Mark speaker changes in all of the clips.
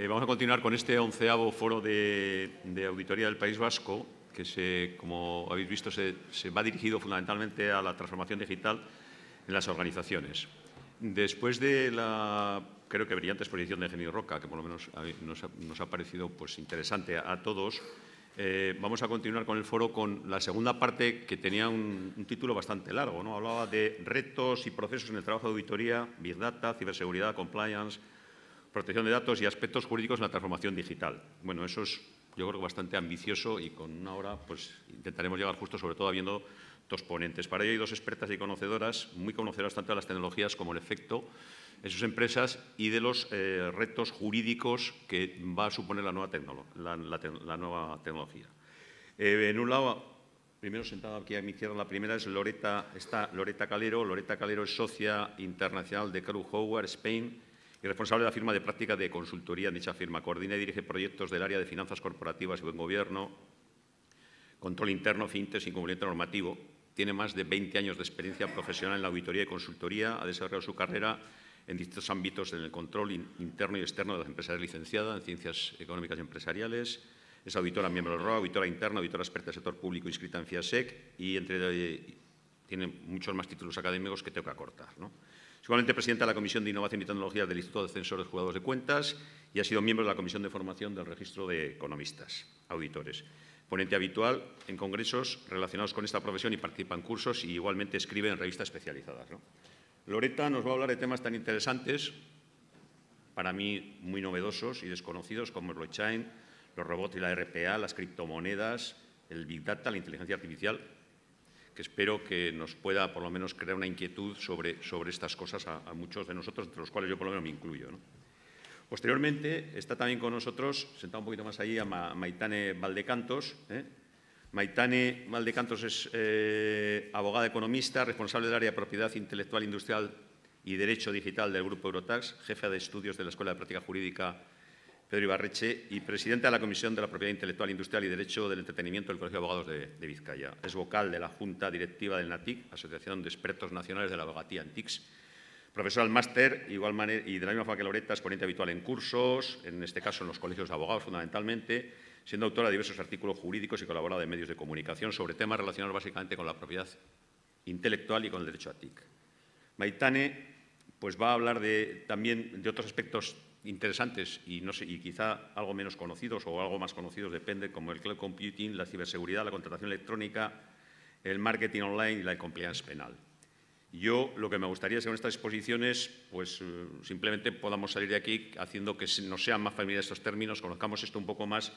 Speaker 1: Eh, vamos a continuar con este onceavo foro de, auditoría del País Vasco, que, como habéis visto, se, va dirigido fundamentalmente a la transformación digital en las organizaciones. Después de la, creo que brillante exposición de Genio Roca, que por lo menos nos, ha, parecido pues, interesante a, todos, eh, vamos a continuar con el foro con la segunda parte que tenía un, título bastante largo. Hablaba de retos y procesos en el trabajo de auditoría, Big Data, ciberseguridad, compliance, protección de datos y aspectos jurídicos en la transformación digital. Bueno, eso es yo creo bastante ambicioso y con una hora pues intentaremos llegar justo, sobre todo habiendo dos ponentes. Para ello hay dos expertas y conocedoras, muy conocedoras tanto de las tecnologías como el efecto en sus empresas y de los eh, retos jurídicos que va a suponer la nueva, tecnología. Eh, en un lado, primero sentado aquí a mi izquierda, la primera es Loreta, está Loreta Calero. Loreta Calero es socia internacional de Crew Howard Spain y responsable de la firma de práctica de consultoría en dicha firma. Coordina y dirige proyectos del área de finanzas corporativas y buen gobierno, control interno, fintes, cumplimiento normativo. Tiene más de 20 años de experiencia profesional en la auditoría y consultoría. Ha desarrollado su carrera en distintos ámbitos en el control interno y externo de las empresas licenciadas en ciencias económicas y empresariales. Es auditora miembro del ROA, auditora interna, auditora experta del sector público inscrita en FIASEC y tiene muchos más títulos académicos que tengo que acortar igualmente presidenta de la Comisión de Innovación y Tecnología del Instituto de Censores Jugadores de Cuentas y ha sido miembro de la Comisión de Formación del Registro de Economistas, Auditores. Ponente habitual en congresos relacionados con esta profesión y participa en cursos y igualmente escribe en revistas especializadas. Loreta nos va a hablar de temas tan interesantes, para mí muy novedosos y desconocidos, como el blockchain, los robots y la RPA, las criptomonedas, el Big Data, la inteligencia artificial que espero que nos pueda por lo menos crear una inquietud sobre, sobre estas cosas a, muchos de nosotros, entre los cuales yo por lo menos me incluyo. Posteriormente está también con nosotros, sentado un poquito más allí, a Maitane Valdecantos. ¿eh? Maitane Valdecantos es eh, abogada economista, responsable del área de propiedad intelectual industrial y derecho digital del Grupo Eurotax, jefa de estudios de la Escuela de Práctica Jurídica Pedro Ibarreche y presidente de la Comisión de la Propiedad Intelectual, Industrial y Derecho del Entretenimiento del Colegio de Abogados de, Vizcaya. Es vocal de la Junta Directiva del NATIC, Asociación de Expertos Nacionales de la Abogacía Antics, Profesor al máster igual manera, y de la misma forma que Loreta es ponente habitual en cursos, en este caso en los colegios de abogados fundamentalmente, siendo autora de diversos artículos jurídicos y colaborada de medios de comunicación sobre temas relacionados básicamente con la propiedad intelectual y con el derecho a TIC. Maitane pues va a hablar también de otros aspectos interesantes y, no quizá algo menos conocidos o algo más conocidos, depende, como el cloud computing, la ciberseguridad, la contratación electrónica, el marketing online y la compliance penal. Yo lo que me gustaría es estas exposiciones pues, eh, simplemente podamos salir de aquí haciendo que nos sean más familiares estos términos, conozcamos esto un poco más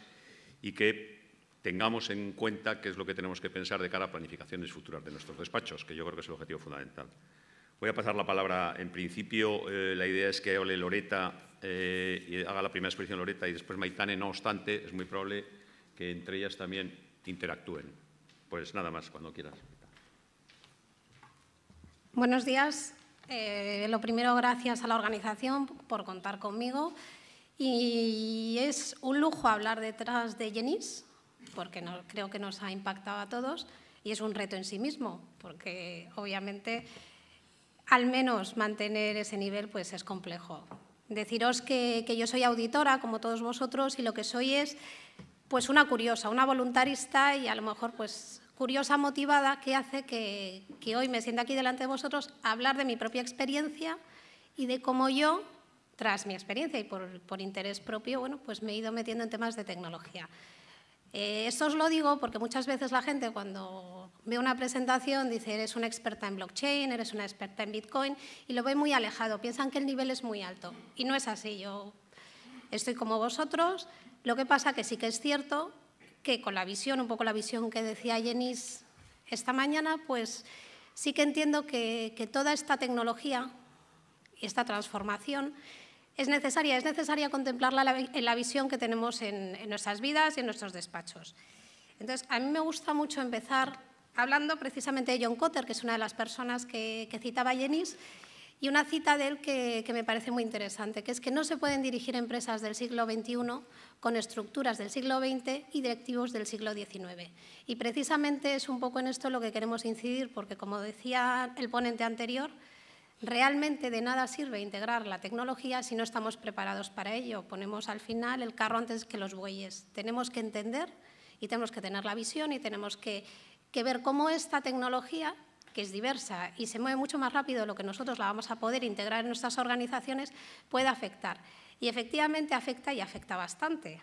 Speaker 1: y que tengamos en cuenta qué es lo que tenemos que pensar de cara a planificaciones futuras de nuestros despachos, que yo creo que es el objetivo fundamental. Voy a pasar la palabra. En principio, eh, la idea es que hable Loreta eh, y haga la primera exposición Loreta y después Maitane. No obstante, es muy probable que entre ellas también interactúen. Pues nada más, cuando quieras.
Speaker 2: Buenos días. Eh, lo primero, gracias a la organización por contar conmigo. Y es un lujo hablar detrás de Jenis, porque creo que nos ha impactado a todos y es un reto en sí mismo, porque obviamente al menos mantener ese nivel pues es complejo. Deciros que, yo soy auditora, como todos vosotros, y lo que soy es pues una curiosa, una voluntarista y a lo mejor pues curiosa motivada que hace que, hoy me sienta aquí delante de vosotros a hablar de mi propia experiencia y de cómo yo, tras mi experiencia y por, por interés propio, bueno, pues me he ido metiendo en temas de tecnología. Eh, esto os lo digo porque muchas veces la gente cuando ve una presentación dice eres una experta en blockchain, eres una experta en Bitcoin y lo ve muy alejado, piensan que el nivel es muy alto y no es así, yo estoy como vosotros, lo que pasa que sí que es cierto que con la visión, un poco la visión que decía Jenis esta mañana, pues sí que entiendo que, que toda esta tecnología y esta transformación es necesaria, es necesaria contemplarla en la visión que tenemos en, nuestras vidas y en nuestros despachos. Entonces, a mí me gusta mucho empezar hablando precisamente de John Cotter, que es una de las personas que, citaba Jenis, y una cita de él que, que, me parece muy interesante, que es que no se pueden dirigir empresas del siglo XXI con estructuras del siglo XX y directivos del siglo XIX. Y precisamente es un poco en esto lo que queremos incidir, porque como decía el ponente anterior, Realmente de nada sirve integrar la tecnología si no estamos preparados para ello. Ponemos al final el carro antes que los bueyes. Tenemos que entender y tenemos que tener la visión y tenemos que, ver cómo esta tecnología que es diversa y se mueve mucho más rápido de lo que nosotros la vamos a poder integrar en nuestras organizaciones, puede afectar. Y efectivamente afecta y afecta bastante.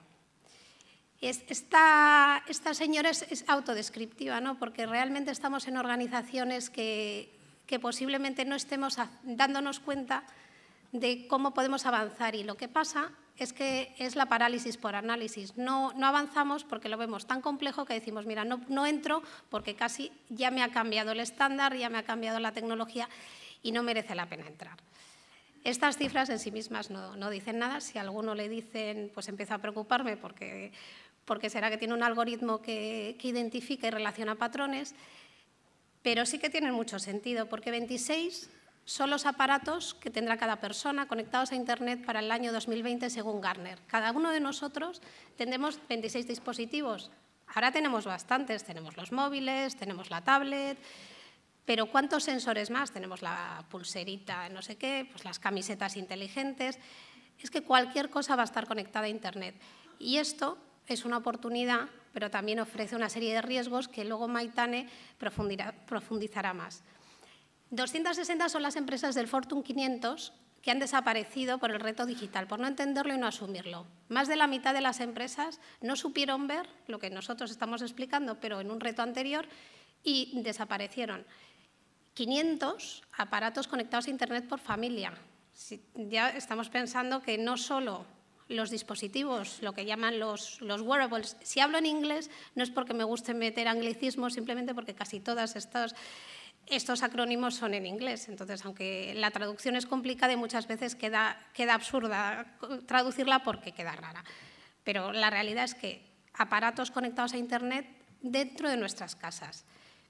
Speaker 2: Esta, señora es, es, autodescriptiva, ¿no? porque realmente estamos en organizaciones que que posiblemente no estemos dándonos cuenta de cómo podemos avanzar. Y lo que pasa es que es la parálisis por análisis. No, no avanzamos porque lo vemos tan complejo que decimos, mira, no, no entro porque casi ya me ha cambiado el estándar, ya me ha cambiado la tecnología y no merece la pena entrar. Estas cifras en sí mismas no, dicen nada. Si a alguno le dicen, pues empiezo a preocuparme porque, porque será que tiene un algoritmo que, que identifica y relaciona patrones pero sí que tienen mucho sentido, porque 26 son los aparatos que tendrá cada persona conectados a Internet para el año 2020 según Garner. Cada uno de nosotros tendremos 26 dispositivos. Ahora tenemos bastantes, tenemos los móviles, tenemos la tablet, pero ¿cuántos sensores más? Tenemos la pulserita, no sé qué, pues las camisetas inteligentes. Es que cualquier cosa va a estar conectada a Internet. Y esto es una oportunidad, pero también ofrece una serie de riesgos que luego Maitane profundizará más. 260 son las empresas del Fortune 500 que han desaparecido por el reto digital, por no entenderlo y no asumirlo. Más de la mitad de las empresas no supieron ver lo que nosotros estamos explicando, pero en un reto anterior, y desaparecieron. 500 aparatos conectados a Internet por familia. ya estamos pensando que no solo los dispositivos, lo que llaman los, los wearables. Si hablo en inglés no es porque me guste meter anglicismo, simplemente porque casi todos estos estos acrónimos son en inglés, entonces aunque la traducción es complicada, y muchas veces queda, queda absurda traducirla porque queda rara. Pero la realidad es que aparatos conectados a Internet dentro de nuestras casas.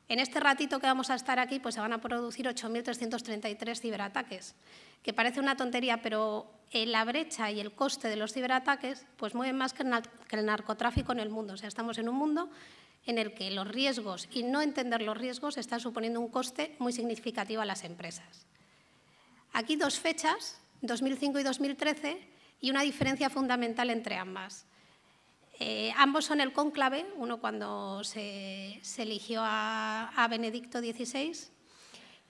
Speaker 2: En este ratito que vamos a estar aquí, pues se van a producir 8.333 ciberataques que parece una tontería, pero eh, la brecha y el coste de los ciberataques pues mueven más que el, narcotráfico en el mundo. O sea, estamos en un mundo en el que los riesgos y no entender los riesgos están suponiendo un coste muy significativo a las empresas. Aquí dos fechas, 2005 y 2013, y una diferencia fundamental entre ambas. Eh, ambos son el cónclave, uno cuando se, eligió a, a Benedicto XVI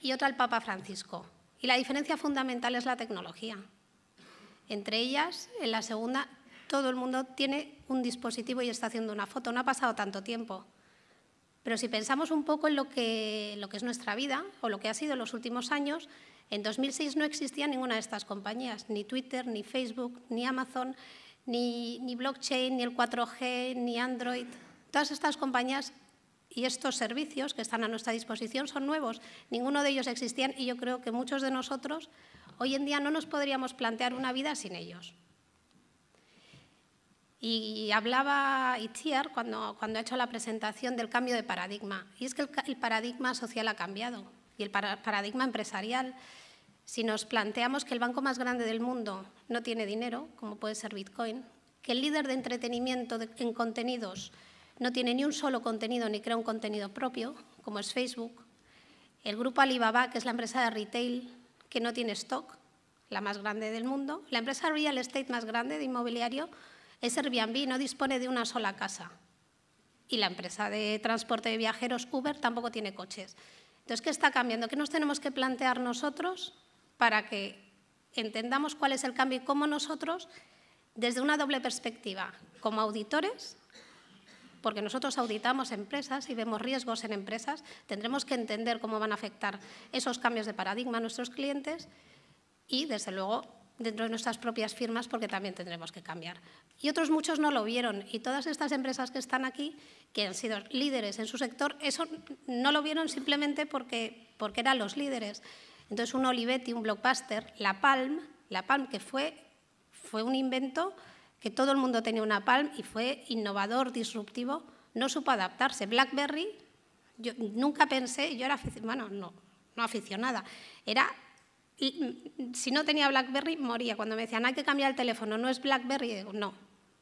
Speaker 2: y otro al Papa Francisco. Y la diferencia fundamental es la tecnología. Entre ellas, en la segunda, todo el mundo tiene un dispositivo y está haciendo una foto. No ha pasado tanto tiempo. Pero si pensamos un poco en lo que, es nuestra vida o lo que ha sido en los últimos años, en 2006 no existía ninguna de estas compañías, ni Twitter, ni Facebook, ni Amazon, ni, ni blockchain, ni el 4G, ni Android. Todas estas compañías y estos servicios que están a nuestra disposición son nuevos. Ninguno de ellos existían y yo creo que muchos de nosotros hoy en día no nos podríamos plantear una vida sin ellos. Y hablaba Itziar cuando, ha hecho la presentación del cambio de paradigma. Y es que el, paradigma social ha cambiado y el paradigma empresarial. Si nos planteamos que el banco más grande del mundo no tiene dinero, como puede ser Bitcoin, que el líder de entretenimiento en contenidos no tiene ni un solo contenido ni crea un contenido propio, como es Facebook. El grupo Alibaba, que es la empresa de retail que no tiene stock, la más grande del mundo. La empresa real estate más grande de inmobiliario es Airbnb, no dispone de una sola casa. Y la empresa de transporte de viajeros Uber tampoco tiene coches. Entonces, ¿qué está cambiando? ¿Qué nos tenemos que plantear nosotros para que entendamos cuál es el cambio y cómo nosotros, desde una doble perspectiva, como auditores, porque nosotros auditamos empresas y vemos riesgos en empresas, tendremos que entender cómo van a afectar esos cambios de paradigma a nuestros clientes y, desde luego, dentro de nuestras propias firmas, porque también tendremos que cambiar. Y otros muchos no lo vieron, y todas estas empresas que están aquí, que han sido líderes en su sector, eso no lo vieron simplemente porque, eran los líderes. Entonces, un Olivetti, un Blockbuster, la Palm, la Palm que fue, fue un invento que todo el mundo tenía una Palm y fue innovador, disruptivo, no supo adaptarse. BlackBerry, yo nunca pensé, yo era, bueno, no, no aficionada, era mm, si no tenía BlackBerry, moría. Cuando me decían, hay que cambiar el teléfono, no es BlackBerry, digo, no,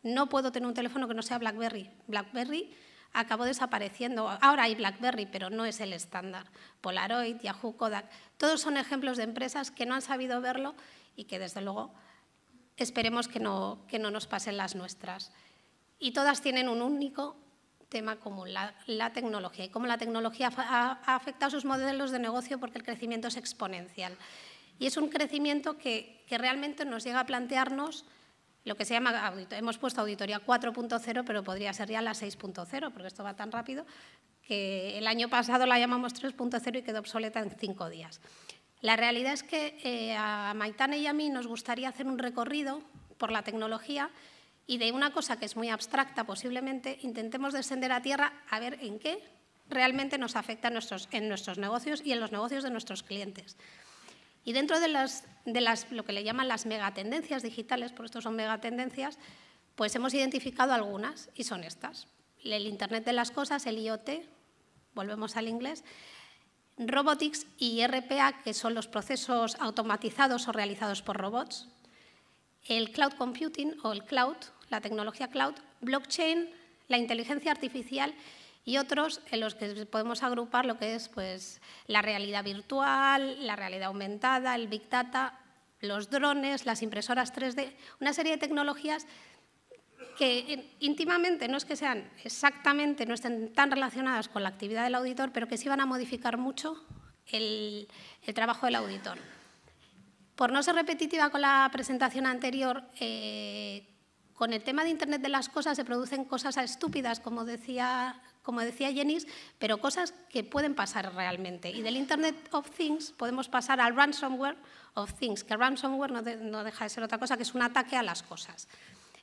Speaker 2: no puedo tener un teléfono que no sea BlackBerry. BlackBerry acabó desapareciendo. Ahora hay BlackBerry, pero no es el estándar. Polaroid, Yahoo, Kodak, todos son ejemplos de empresas que no han sabido verlo y que, desde luego, esperemos que no, nos pasen las nuestras. Y todas tienen un único tema común, la, tecnología, y cómo la tecnología ha, ha afectado sus modelos de negocio porque el crecimiento es exponencial. Y es un crecimiento que, que, realmente nos llega a plantearnos lo que se llama, hemos puesto auditoría 4.0, pero podría ser ya la 6.0, porque esto va tan rápido, que el año pasado la llamamos 3.0 y quedó obsoleta en cinco días. La realidad es que eh, a Maitane y a mí nos gustaría hacer un recorrido por la tecnología y de una cosa que es muy abstracta posiblemente, intentemos descender a tierra a ver en qué realmente nos afecta en nuestros, negocios y en los negocios de nuestros clientes. Y dentro de las, de las, lo que le llaman las megatendencias digitales, por esto son megatendencias, pues hemos identificado algunas y son estas. El Internet de las Cosas, el IoT, volvemos al inglés, Robotics y RPA, que son los procesos automatizados o realizados por robots, el cloud computing o el cloud, la tecnología cloud, blockchain, la inteligencia artificial y otros en los que podemos agrupar lo que es pues, la realidad virtual, la realidad aumentada, el big data, los drones, las impresoras 3D, una serie de tecnologías que íntimamente no es que sean exactamente, no estén tan relacionadas con la actividad del auditor, pero que sí van a modificar mucho el, trabajo del auditor. Por no ser repetitiva con la presentación anterior, eh, con el tema de Internet de las cosas se producen cosas estúpidas, como decía, como decía Jenis, pero cosas que pueden pasar realmente. Y del Internet of Things podemos pasar al ransomware of things, que ransomware no deja de ser otra cosa que es un ataque a las cosas.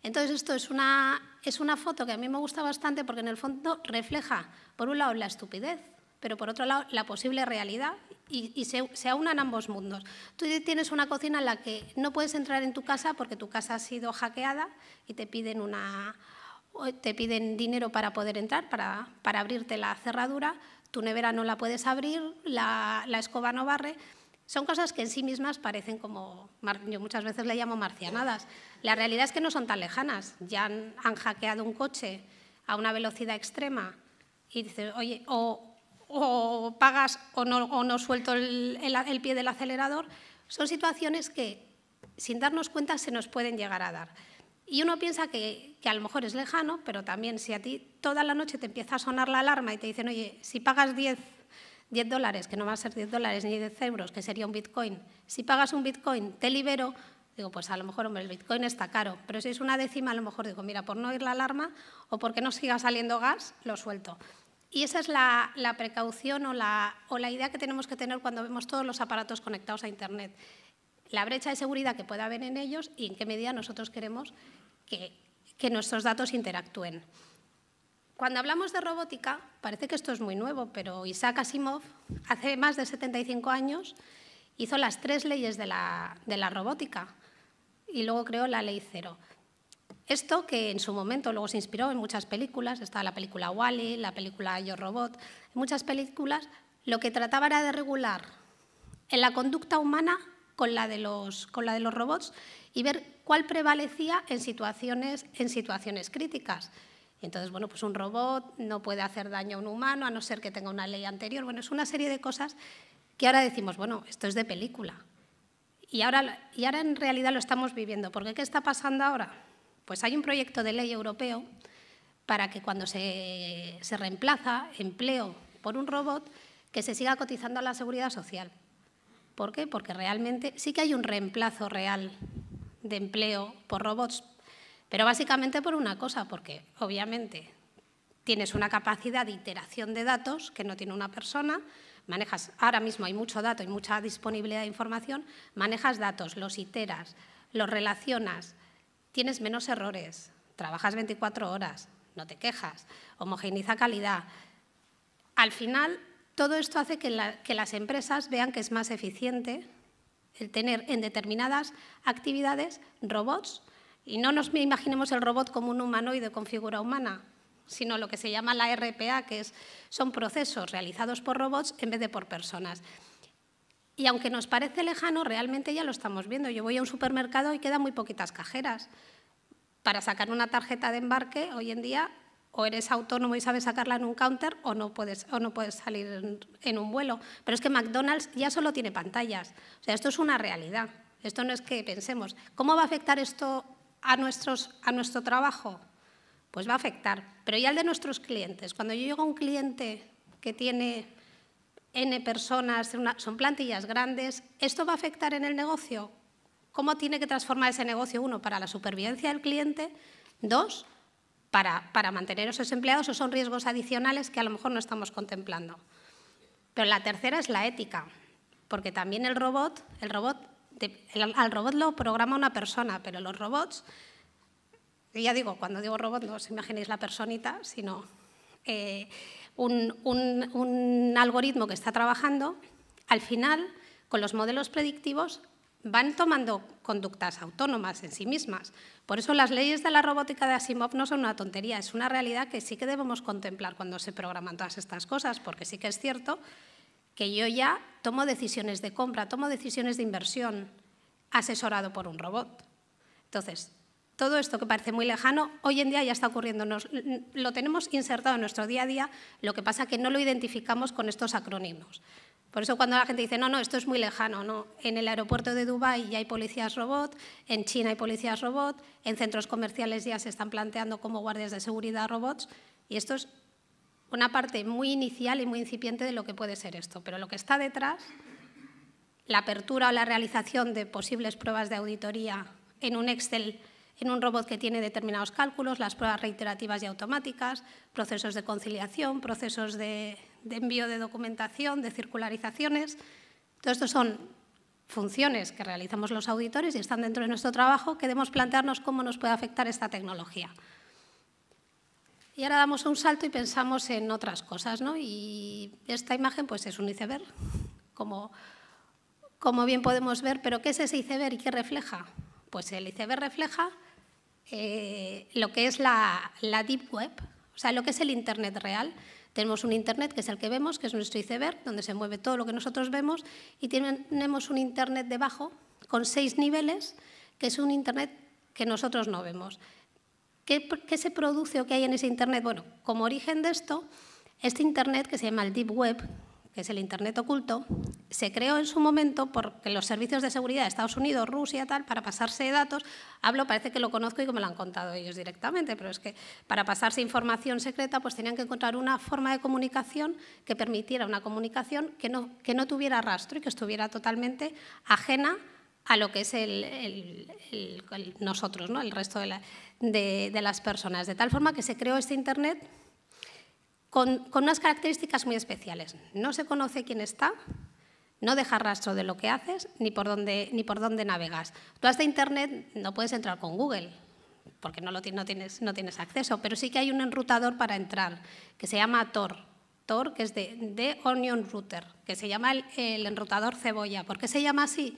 Speaker 2: Entonces esto es una, es una foto que a mí me gusta bastante porque en el fondo refleja, por un lado, la estupidez, pero por otro lado, la posible realidad y, se, se, aunan ambos mundos. Tú tienes una cocina en la que no puedes entrar en tu casa porque tu casa ha sido hackeada y te piden una te piden dinero para poder entrar, para, abrirte la cerradura, tu nevera no la puedes abrir, la escoba no barre. Son cosas que en sí mismas parecen como, yo muchas veces le llamo marcianadas. La realidad es que no son tan lejanas. Ya han, hackeado un coche a una velocidad extrema y dices, oye, o, pagas o no, suelto el, pie del acelerador. Son situaciones que, sin darnos cuenta, se nos pueden llegar a dar. Y uno piensa que, que, a lo mejor es lejano, pero también si a ti toda la noche te empieza a sonar la alarma y te dicen, oye, si pagas 10 10 dólares, que no va a ser 10 dólares ni 10 euros, que sería un Bitcoin. Si pagas un Bitcoin, te libero, digo, pues a lo mejor, hombre, el Bitcoin está caro, pero si es una décima, a lo mejor digo, mira, por no oír la alarma o porque no siga saliendo gas, lo suelto. Y esa es la, precaución o la, idea que tenemos que tener cuando vemos todos los aparatos conectados a Internet. La brecha de seguridad que pueda haber en ellos y en qué medida nosotros queremos que nuestros datos interactúen cuando hablamos de robótica, parece que esto es muy nuevo, pero Isaac Asimov, hace más de 75 años, hizo las tres leyes de la, robótica y luego creó la ley cero. Esto que en su momento luego se inspiró en muchas películas, estaba la película Wally, -E, la película Yo Robot, en muchas películas, lo que trataba era de regular en la conducta humana con la de los, con la de los robots y ver cuál prevalecía en situaciones, en situaciones críticas. Entonces, bueno, pues un robot no puede hacer daño a un humano a no ser que tenga una ley anterior. Bueno, es una serie de cosas que ahora decimos, bueno, esto es de película. Y ahora, y ahora en realidad lo estamos viviendo. Porque ¿qué está pasando ahora? Pues hay un proyecto de ley europeo para que cuando se, se reemplaza empleo por un robot, que se siga cotizando a la seguridad social. ¿Por qué? Porque realmente sí que hay un reemplazo real de empleo por robots, pero básicamente por una cosa, porque obviamente tienes una capacidad de iteración de datos que no tiene una persona, manejas, ahora mismo hay mucho dato y mucha disponibilidad de información, manejas datos, los iteras, los relacionas, tienes menos errores, trabajas 24 horas, no te quejas, homogeneiza calidad. Al final, todo esto hace que, que las empresas vean que es más eficiente el tener en determinadas actividades robots y no nos imaginemos el robot como un humanoide con figura humana, sino lo que se llama la RPA, que es, son procesos realizados por robots en vez de por personas. Y aunque nos parece lejano, realmente ya lo estamos viendo. Yo voy a un supermercado y quedan muy poquitas cajeras. Para sacar una tarjeta de embarque, hoy en día, o eres autónomo y sabes sacarla en un counter, o no puedes, o no puedes salir en un vuelo. Pero es que McDonald's ya solo tiene pantallas. O sea, esto es una realidad. Esto no es que pensemos, ¿cómo va a afectar esto a, nuestro trabajo? Pues va a afectar, pero ya el de nuestros clientes. Cuando yo llego a un cliente que tiene N personas, son plantillas grandes, ¿esto va a afectar en el negocio? ¿Cómo tiene que transformar ese negocio? Uno, para la supervivencia del cliente. Dos, para, para, mantener esos empleados o son riesgos adicionales que a lo mejor no estamos contemplando. Pero la tercera es la ética, porque también el robot, el robot al robot lo programa una persona, pero los robots, ya digo, cuando digo robot no os imaginéis la personita, sino eh, un, un algoritmo que está trabajando, al final, con los modelos predictivos, van tomando conductas autónomas en sí mismas. Por eso las leyes de la robótica de Asimov no son una tontería, es una realidad que sí que debemos contemplar cuando se programan todas estas cosas, porque sí que es cierto que yo ya tomo decisiones de compra, tomo decisiones de inversión asesorado por un robot. Entonces, todo esto que parece muy lejano, hoy en día ya está ocurriendo. Nos, lo tenemos insertado en nuestro día a día, lo que pasa que no lo identificamos con estos acrónimos. Por eso cuando la gente dice, no, no, esto es muy lejano, no. En el aeropuerto de Dubái ya hay policías robot, en China hay policías robot, en centros comerciales ya se están planteando como guardias de seguridad robots, y esto es una parte muy inicial y muy incipiente de lo que puede ser esto, pero lo que está detrás, la apertura o la realización de posibles pruebas de auditoría en un Excel, en un robot que tiene determinados cálculos, las pruebas reiterativas y automáticas, procesos de conciliación, procesos de, envío de documentación, de circularizaciones. Todo esto son funciones que realizamos los auditores y están dentro de nuestro trabajo, que debemos plantearnos cómo nos puede afectar esta tecnología. Y ahora damos un salto y pensamos en otras cosas, ¿no? Y esta imagen pues es un iceberg, como, como bien podemos ver, pero ¿qué es ese iceberg y qué refleja? Pues el iceberg refleja eh, lo que es la, la Deep Web, o sea, lo que es el Internet real. Tenemos un Internet que es el que vemos, que es nuestro iceberg, donde se mueve todo lo que nosotros vemos, y tenemos un Internet debajo con seis niveles, que es un Internet que nosotros no vemos. ¿Qué, se produce o qué hay en ese Internet? Bueno, como origen de esto, este Internet que se llama el Deep Web, que es el Internet oculto, se creó en su momento porque los servicios de seguridad de Estados Unidos, Rusia, tal, para pasarse datos, hablo, parece que lo conozco y como me lo han contado ellos directamente, pero es que para pasarse información secreta, pues tenían que encontrar una forma de comunicación que permitiera una comunicación que no, que no tuviera rastro y que estuviera totalmente ajena a lo que es nosotros, el resto de, las personas. De tal forma que se creó este Internet con, unas características muy especiales. No se conoce quién está, no deja rastro de lo que haces ni por dónde, ni por dónde navegas. Tú este Internet no puedes entrar con Google, porque no, lo, no, tienes, acceso, pero sí que hay un enrutador para entrar, que se llama Tor. Tor, que es de, Onion Router, que se llama el enrutador cebolla. ¿Por qué se llama así?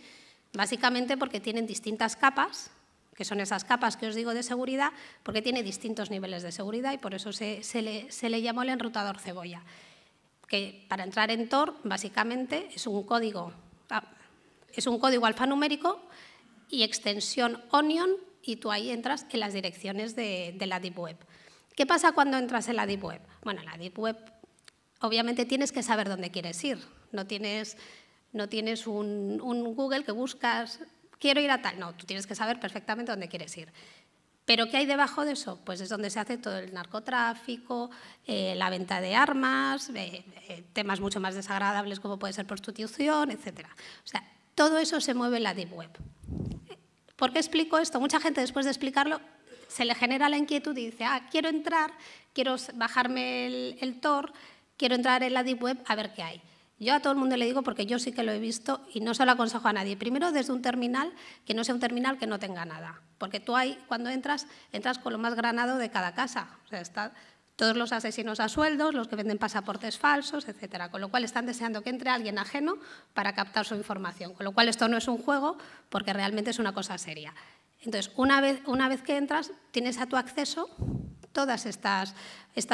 Speaker 2: Básicamente porque tienen distintas capas, que son esas capas que os digo de seguridad, porque tiene distintos niveles de seguridad y por eso se, le, llamó el enrutador cebolla. Que para entrar en Tor, básicamente, es un código, ah, es un código alfanumérico y extensión Onion y tú ahí entras en las direcciones de, de, la Deep Web. ¿Qué pasa cuando entras en la Deep Web? Bueno, en la Deep Web obviamente tienes que saber dónde quieres ir. No tienes, no tienes un, Google que buscas, quiero ir a tal. No, tú tienes que saber perfectamente dónde quieres ir. ¿Pero qué hay debajo de eso? Pues es donde se hace todo el narcotráfico, eh, la venta de armas, eh, eh, temas mucho más desagradables como puede ser prostitución, etc. O sea, todo eso se mueve en la Deep Web. ¿Por qué explico esto? Mucha gente después de explicarlo se le genera la inquietud y dice, ah, quiero entrar, quiero bajarme el, el Tor, quiero entrar en la Deep Web a ver qué hay. Yo a todo el mundo le digo porque yo sí que lo he visto y no se lo aconsejo a nadie. Primero desde un terminal que no sea un terminal que no tenga nada, porque tú ahí cuando entras entras con lo más granado de cada casa. O todos los asesinos a sueldos, los que venden pasaportes falsos, etc. con lo cual están deseando que entre alguien ajeno para captar su información, con lo cual esto no es un juego porque realmente es una cosa seria. Entonces, una vez, que entras, tienes a tu acceso todas estas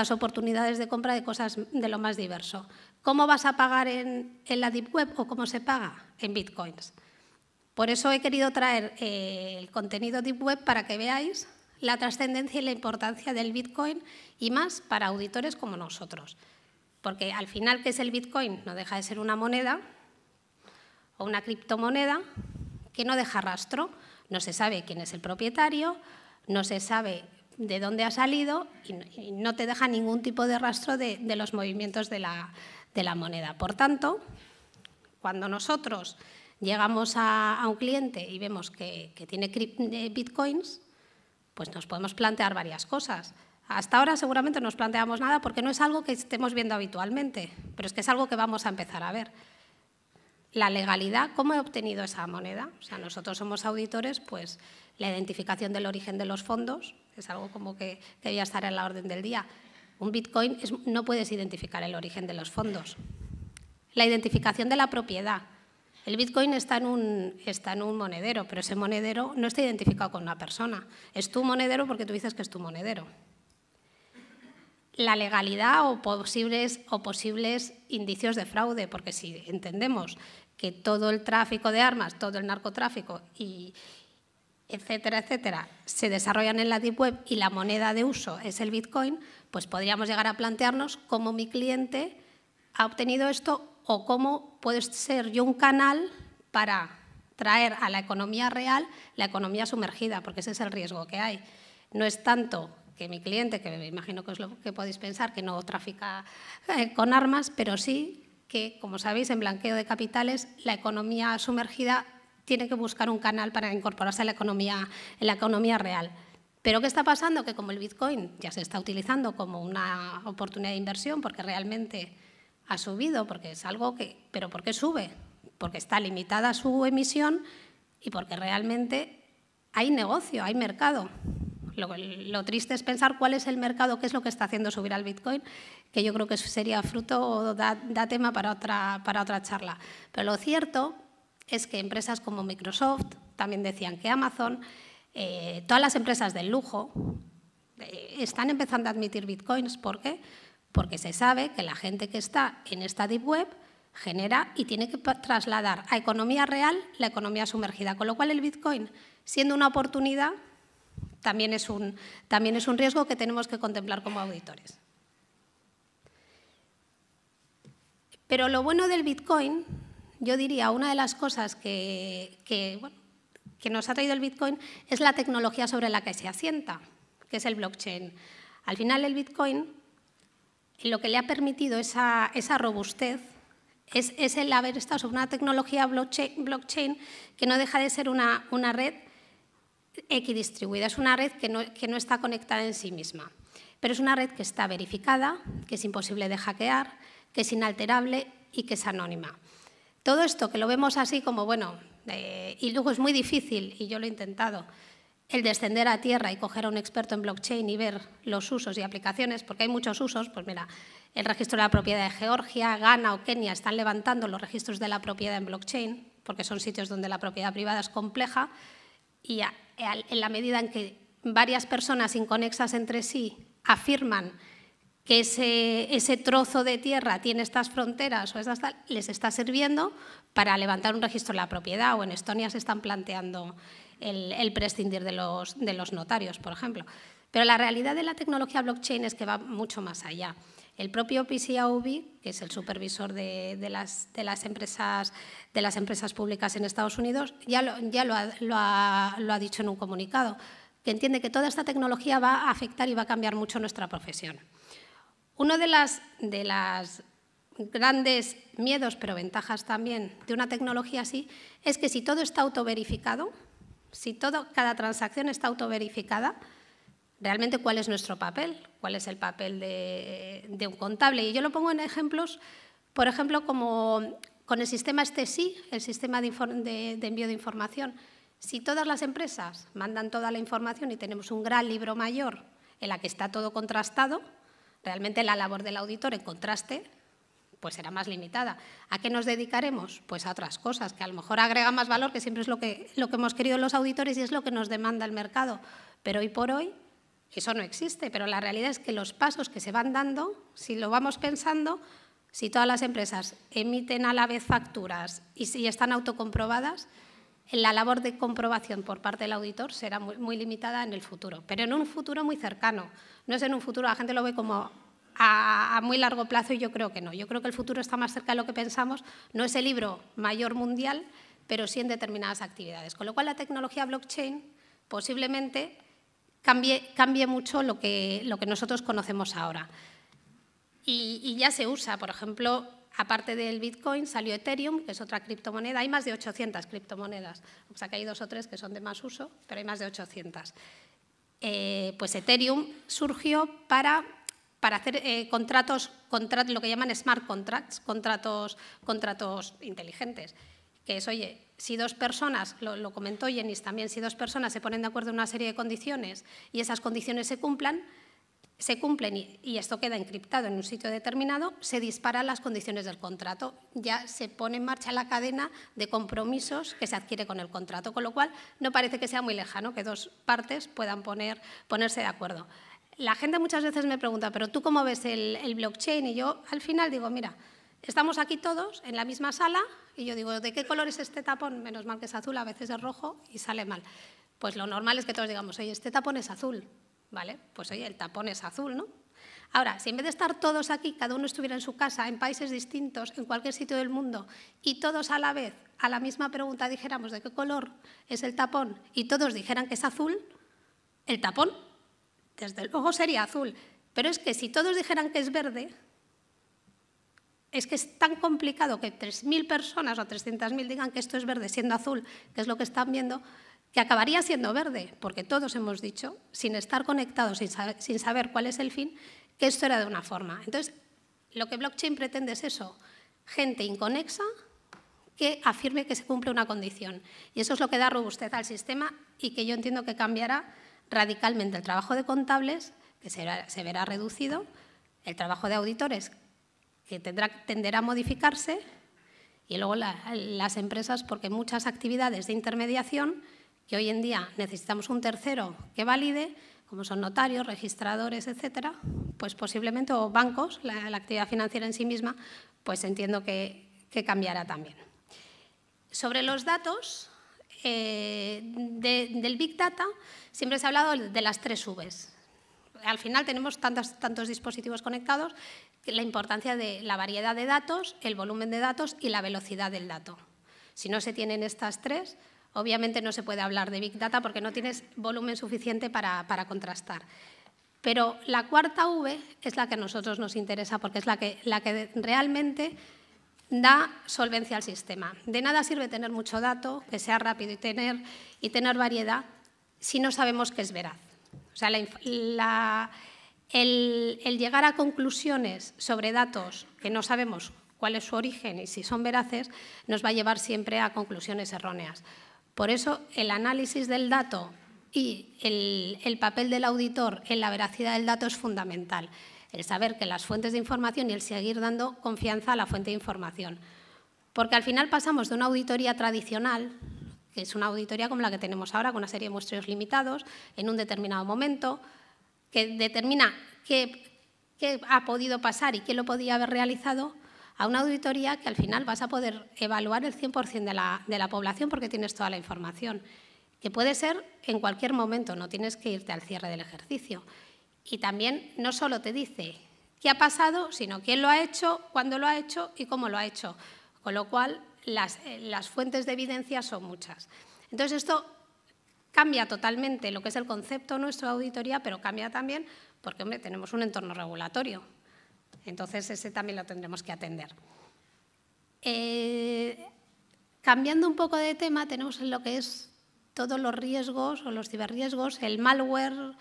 Speaker 2: oportunidades de compra de cosas de lo más diverso. ¿Cómo vas a pagar en, la Deep Web o cómo se paga? En Bitcoins. Por eso he querido traer eh, el contenido Deep Web para que veáis la trascendencia y la importancia del Bitcoin y más para auditores como nosotros. Porque al final, ¿qué es el Bitcoin? No deja de ser una moneda o una criptomoneda que no deja rastro. No se sabe quién es el propietario, no se sabe de dónde ha salido y, no te deja ningún tipo de rastro de los movimientos de la, de la moneda. Por tanto, cuando nosotros llegamos a, un cliente y vemos que, tiene eh, bitcoins, pues nos podemos plantear varias cosas. Hasta ahora seguramente no nos planteamos nada porque no es algo que estemos viendo habitualmente, pero es que es algo que vamos a empezar a ver. La legalidad, ¿cómo he obtenido esa moneda? O sea, nosotros somos auditores, pues la identificación del origen de los fondos es algo como que debía estar en la orden del día un Bitcoin no puedes identificar el origen de los fondos. La identificación de la propiedad. El Bitcoin está en, un, monedero, pero ese monedero no está identificado con una persona. Es tu monedero porque tú dices que es tu monedero. La legalidad o posibles, o posibles indicios de fraude, porque si entendemos que todo el tráfico de armas, todo el narcotráfico y, etcétera, etcétera, se desarrollan en la Deep Web y la moneda de uso es el Bitcoin, pues podríamos llegar a plantearnos cómo mi cliente ha obtenido esto o cómo puedo ser yo un canal para traer a la economía real la economía sumergida, porque ese es el riesgo que hay. No es tanto que mi cliente, que me imagino que es lo que podéis pensar, que no trafica eh, con armas, pero sí que, como sabéis, en blanqueo de capitales la economía sumergida tiene que buscar un canal para incorporarse a la economía, en la economía real. Pero ¿qué está pasando? Que como el Bitcoin ya se está utilizando como una oportunidad de inversión porque realmente ha subido, porque es algo que... ¿Pero por qué sube? Porque está limitada su emisión y porque realmente hay negocio, hay mercado. Lo, triste es pensar cuál es el mercado, qué es lo que está haciendo subir al Bitcoin, que yo creo que sería fruto o da, tema para otra, para otra charla. Pero lo cierto es que empresas como Microsoft, también decían que Amazon, eh, todas las empresas del lujo eh, están empezando a admitir bitcoins. ¿Por qué? Porque se sabe que la gente que está en esta deep web genera y tiene que trasladar a economía real la economía sumergida. Con lo cual el bitcoin, siendo una oportunidad, también es un, también es un riesgo que tenemos que contemplar como auditores. Pero lo bueno del bitcoin, yo diría, una de las cosas que, que nos ha traído el Bitcoin es la tecnología sobre la que se asienta, que es el blockchain. Al final el Bitcoin lo que le ha permitido esa, robustez es, el haber estado sobre una tecnología blockchain, que no deja de ser una, red equidistribuida, es una red que no, que no está conectada en sí misma, pero es una red que está verificada, que es imposible de hackear, que es inalterable y que es anónima. Todo esto que lo vemos así como, bueno, eh, y luego es muy difícil, y yo lo he intentado, el descender a tierra y coger a un experto en blockchain y ver los usos y aplicaciones, porque hay muchos usos, pues mira, el registro de la propiedad de Georgia, Ghana o Kenia están levantando los registros de la propiedad en blockchain, porque son sitios donde la propiedad privada es compleja, y en la medida en que varias personas inconexas entre sí afirman que ese, trozo de tierra tiene estas fronteras o esas tal, les está sirviendo para levantar un registro de la propiedad o en Estonia se están planteando el, prescindir de los, notarios, por ejemplo. Pero la realidad de la tecnología blockchain es que va mucho más allá. El propio PCAOB, que es el supervisor de, las, empresas, de las empresas públicas en Estados Unidos, ya, lo, ha, dicho en un comunicado, que entiende que toda esta tecnología va a afectar y va a cambiar mucho nuestra profesión. Uno de las, de las grandes miedos, pero ventajas también de una tecnología así, es que si todo está autoverificado, si todo, cada transacción está autoverificada, realmente cuál es nuestro papel, cuál es el papel de, un contable. Y yo lo pongo en ejemplos, por ejemplo, como con el sistema este sí, el sistema de, de envío de información. Si todas las empresas mandan toda la información y tenemos un gran libro mayor en la que está todo contrastado, realmente la labor del auditor en contraste pues será más limitada. ¿A qué nos dedicaremos? Pues a otras cosas, que a lo mejor agrega más valor, que siempre es lo que, lo que hemos querido los auditores y es lo que nos demanda el mercado. Pero hoy por hoy eso no existe, pero la realidad es que los pasos que se van dando, si lo vamos pensando, si todas las empresas emiten a la vez facturas y si están autocomprobadas, la labor de comprobación por parte del auditor será muy, limitada en el futuro, pero en un futuro muy cercano. No es en un futuro, la gente lo ve como a, muy largo plazo y yo creo que no. Yo creo que el futuro está más cerca de lo que pensamos. No es el libro mayor mundial, pero sí en determinadas actividades. Con lo cual la tecnología blockchain posiblemente cambie, cambie mucho lo que, lo que nosotros conocemos ahora. Y, ya se usa, por ejemplo, aparte del Bitcoin salió Ethereum, que es otra criptomoneda. Hay más de 800 criptomonedas. O sea que hay dos o tres que son de más uso, pero hay más de 800. Eh, pues Ethereum surgió para para hacer eh, contratos, lo que llaman smart contracts, contratos, inteligentes. Que es, oye, si dos personas, lo, comentó Jenis también, si dos personas se ponen de acuerdo en una serie de condiciones y esas condiciones se cumplan, se cumplen y, esto queda encriptado en un sitio determinado, se disparan las condiciones del contrato. Ya se pone en marcha la cadena de compromisos que se adquiere con el contrato, con lo cual no parece que sea muy lejano que dos partes puedan ponerse de acuerdo la gente muchas veces me pregunta, pero tú cómo ves el, blockchain? Y yo al final digo, mira, estamos aquí todos en la misma sala y yo digo, ¿de qué color es este tapón? Menos mal que es azul, a veces es rojo y sale mal. Pues lo normal es que todos digamos, oye, este tapón es azul, ¿vale? Pues oye, el tapón es azul, ¿no? Ahora, si en vez de estar todos aquí, cada uno estuviera en su casa, en países distintos, en cualquier sitio del mundo, y todos a la vez, a la misma pregunta dijéramos de qué color es el tapón, y todos dijeran que es azul, el tapón desde luego sería azul. Pero es que si todos dijeran que es verde, es que es tan complicado que 3.000 personas o 300.000 digan que esto es verde siendo azul, que es lo que están viendo, que acabaría siendo verde, porque todos hemos dicho, sin estar conectados, sin saber, sin saber cuál es el fin, que esto era de una forma. Entonces, lo que blockchain pretende es eso, gente inconexa que afirme que se cumple una condición. Y eso es lo que da robustez al sistema y que yo entiendo que cambiará radicalmente el trabajo de contables, que se verá reducido, el trabajo de auditores, que tendrá, tenderá a modificarse, y luego las empresas, porque muchas actividades de intermediación que hoy en día necesitamos un tercero que valide, como son notarios, registradores, etcétera, pues posiblemente, o bancos, la, actividad financiera en sí misma, pues entiendo que cambiará también. Sobre los datos, eh, del Big Data siempre se ha hablado de las tres Vs. Al final tenemos tantos, dispositivos conectados, la importancia de la variedad de datos, el volumen de datos y la velocidad del dato. Si no se tienen estas tres, obviamente no se puede hablar de Big Data porque no tienes volumen suficiente para, contrastar. Pero la cuarta V es la que a nosotros nos interesa porque es la que realmente da solvencia al sistema. De nada sirve tener mucho dato, que sea rápido y tener, y tener variedad, si no sabemos que es veraz. O sea, el, llegar a conclusiones sobre datos que no sabemos cuál es su origen y si son veraces, nos va a llevar siempre a conclusiones erróneas. Por eso, el análisis del dato y el papel del auditor en la veracidad del dato es fundamental el saber que las fuentes de información y el seguir dando confianza a la fuente de información. Porque al final pasamos de una auditoría tradicional, que es una auditoría como la que tenemos ahora, con una serie de muestreos limitados, en un determinado momento, que determina qué, ha podido pasar y qué lo podía haber realizado, a una auditoría que al final vas a poder evaluar el 100% de la población porque tienes toda la información, que puede ser en cualquier momento, no tienes que irte al cierre del ejercicio. Y también no solo te dice qué ha pasado, sino quién lo ha hecho, cuándo lo ha hecho y cómo lo ha hecho. Con lo cual, las, eh, fuentes de evidencia son muchas. Entonces, esto cambia totalmente lo que es el concepto nuestro de auditoría, pero cambia también porque tenemos un entorno regulatorio. Entonces, ese también lo tendremos que atender. Eh, cambiando un poco de tema, tenemos en lo que es todos los riesgos o los ciberriesgos, el malware,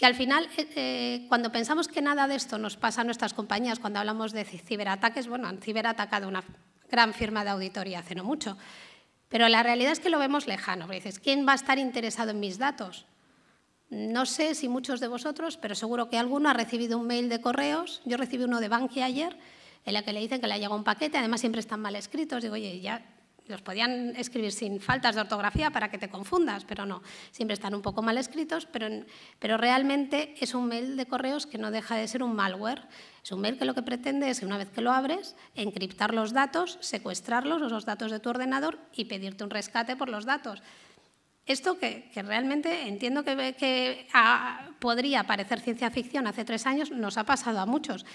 Speaker 2: y al final, eh, eh, cuando pensamos que nada de esto nos pasa a nuestras compañías, cuando hablamos de ciberataques, bueno, han ciberatacado una gran firma de auditoría hace no mucho, pero la realidad es que lo vemos lejano. dices, ¿quién va a estar interesado en mis datos? No sé si muchos de vosotros, pero seguro que alguno ha recibido un mail de correos. Yo recibí uno de Bankia ayer, en el que le dicen que le ha llegado un paquete, además siempre están mal escritos. Digo, oye, ya los podían escribir sin faltas de ortografía para que te confundas, pero no. Siempre están un poco mal escritos, pero, pero realmente es un mail de correos que no deja de ser un malware. Es un mail que lo que pretende es una vez que lo abres, encriptar los datos, secuestrarlos, los datos de tu ordenador y pedirte un rescate por los datos. Esto que, realmente entiendo que, que podría parecer ciencia ficción hace tres años, nos ha pasado a muchos.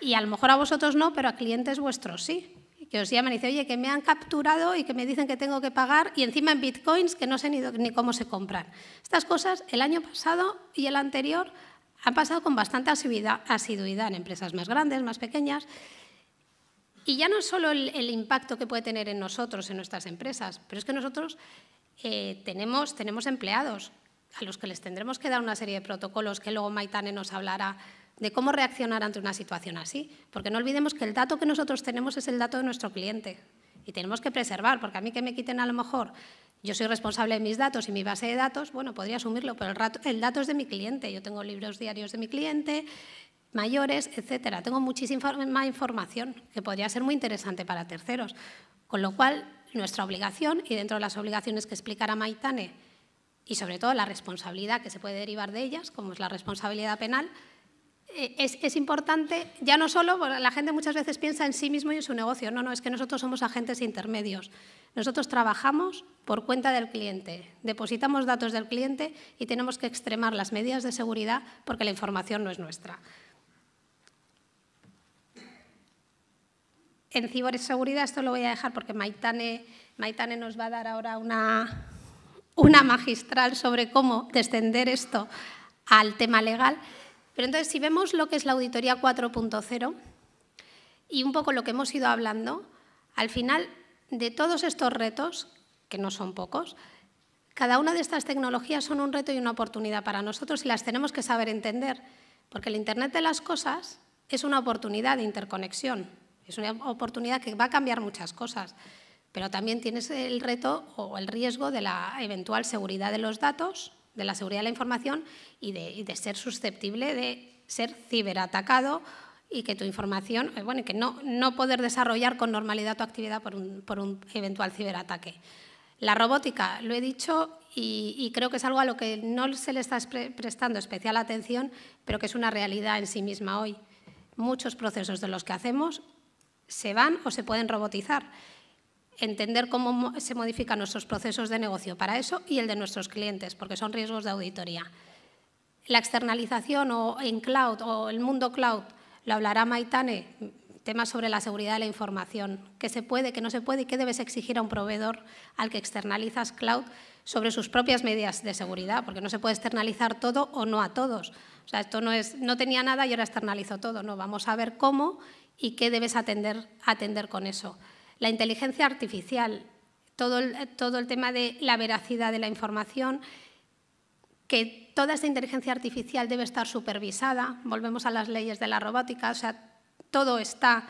Speaker 2: Y a lo mejor a vosotros no, pero a clientes vuestros sí que os llaman y dicen, oye, que me han capturado y que me dicen que tengo que pagar y encima en bitcoins que no sé ni, cómo se compran. Estas cosas el año pasado y el anterior han pasado con bastante asiduidad en empresas más grandes, más pequeñas. Y ya no solo el, impacto que puede tener en nosotros, en nuestras empresas, pero es que nosotros eh, tenemos, tenemos empleados a los que les tendremos que dar una serie de protocolos que luego Maitane nos hablará de cómo reaccionar ante una situación así. Porque no olvidemos que el dato que nosotros tenemos es el dato de nuestro cliente y tenemos que preservar, porque a mí que me quiten a lo mejor, yo soy responsable de mis datos y mi base de datos, bueno, podría asumirlo, pero el, dato es de mi cliente. Yo tengo libros diarios de mi cliente, mayores, etcétera. Tengo muchísima información que podría ser muy interesante para terceros. Con lo cual, nuestra obligación, y dentro de las obligaciones que explicará Maitane, y sobre todo la responsabilidad que se puede derivar de ellas, como es la responsabilidad penal, eh, es, importante, ya no solo, porque la gente muchas veces piensa en sí mismo y en su negocio, no, no, es que nosotros somos agentes intermedios. Nosotros trabajamos por cuenta del cliente, depositamos datos del cliente y tenemos que extremar las medidas de seguridad porque la información no es nuestra. En ciberseguridad, esto lo voy a dejar porque Maitane, Maitane nos va a dar ahora una magistral sobre cómo descender esto al tema legal. Pero entonces, si vemos lo que es la auditoría 4.0 y un poco lo que hemos ido hablando, al final de todos estos retos, que no son pocos, cada una de estas tecnologías son un reto y una oportunidad para nosotros y las tenemos que saber entender, porque el Internet de las Cosas es una oportunidad de interconexión, es una oportunidad que va a cambiar muchas cosas, pero también tienes el reto o el riesgo de la eventual seguridad de los datos, de la seguridad de la información y de, ser susceptible de ser ciberatacado y que tu información, eh, bueno, que no, poder desarrollar con normalidad tu actividad por un, eventual ciberataque. La robótica, lo he dicho, y, creo que es algo a lo que no se le está prestando especial atención, pero que es una realidad en sí misma hoy. Muchos procesos de los que hacemos se van o se pueden robotizar entender cómo se modifican nuestros procesos de negocio para eso y el de nuestros clientes, porque son riesgos de auditoría. La externalización o en cloud o el mundo cloud, lo hablará Maitane, temas sobre la seguridad de la información, qué se puede, qué no se puede y qué debes exigir a un proveedor al que externalizas cloud sobre sus propias medidas de seguridad, porque no se puede externalizar todo o no a todos. O sea, esto no es, no tenía nada y ahora externalizo todo, no, vamos a ver cómo y qué debes atender, atender con eso. La inteligencia artificial, todo el, tema de la veracidad de la información, que toda esta inteligencia artificial debe estar supervisada, volvemos a las leyes de la robótica, o sea, todo está...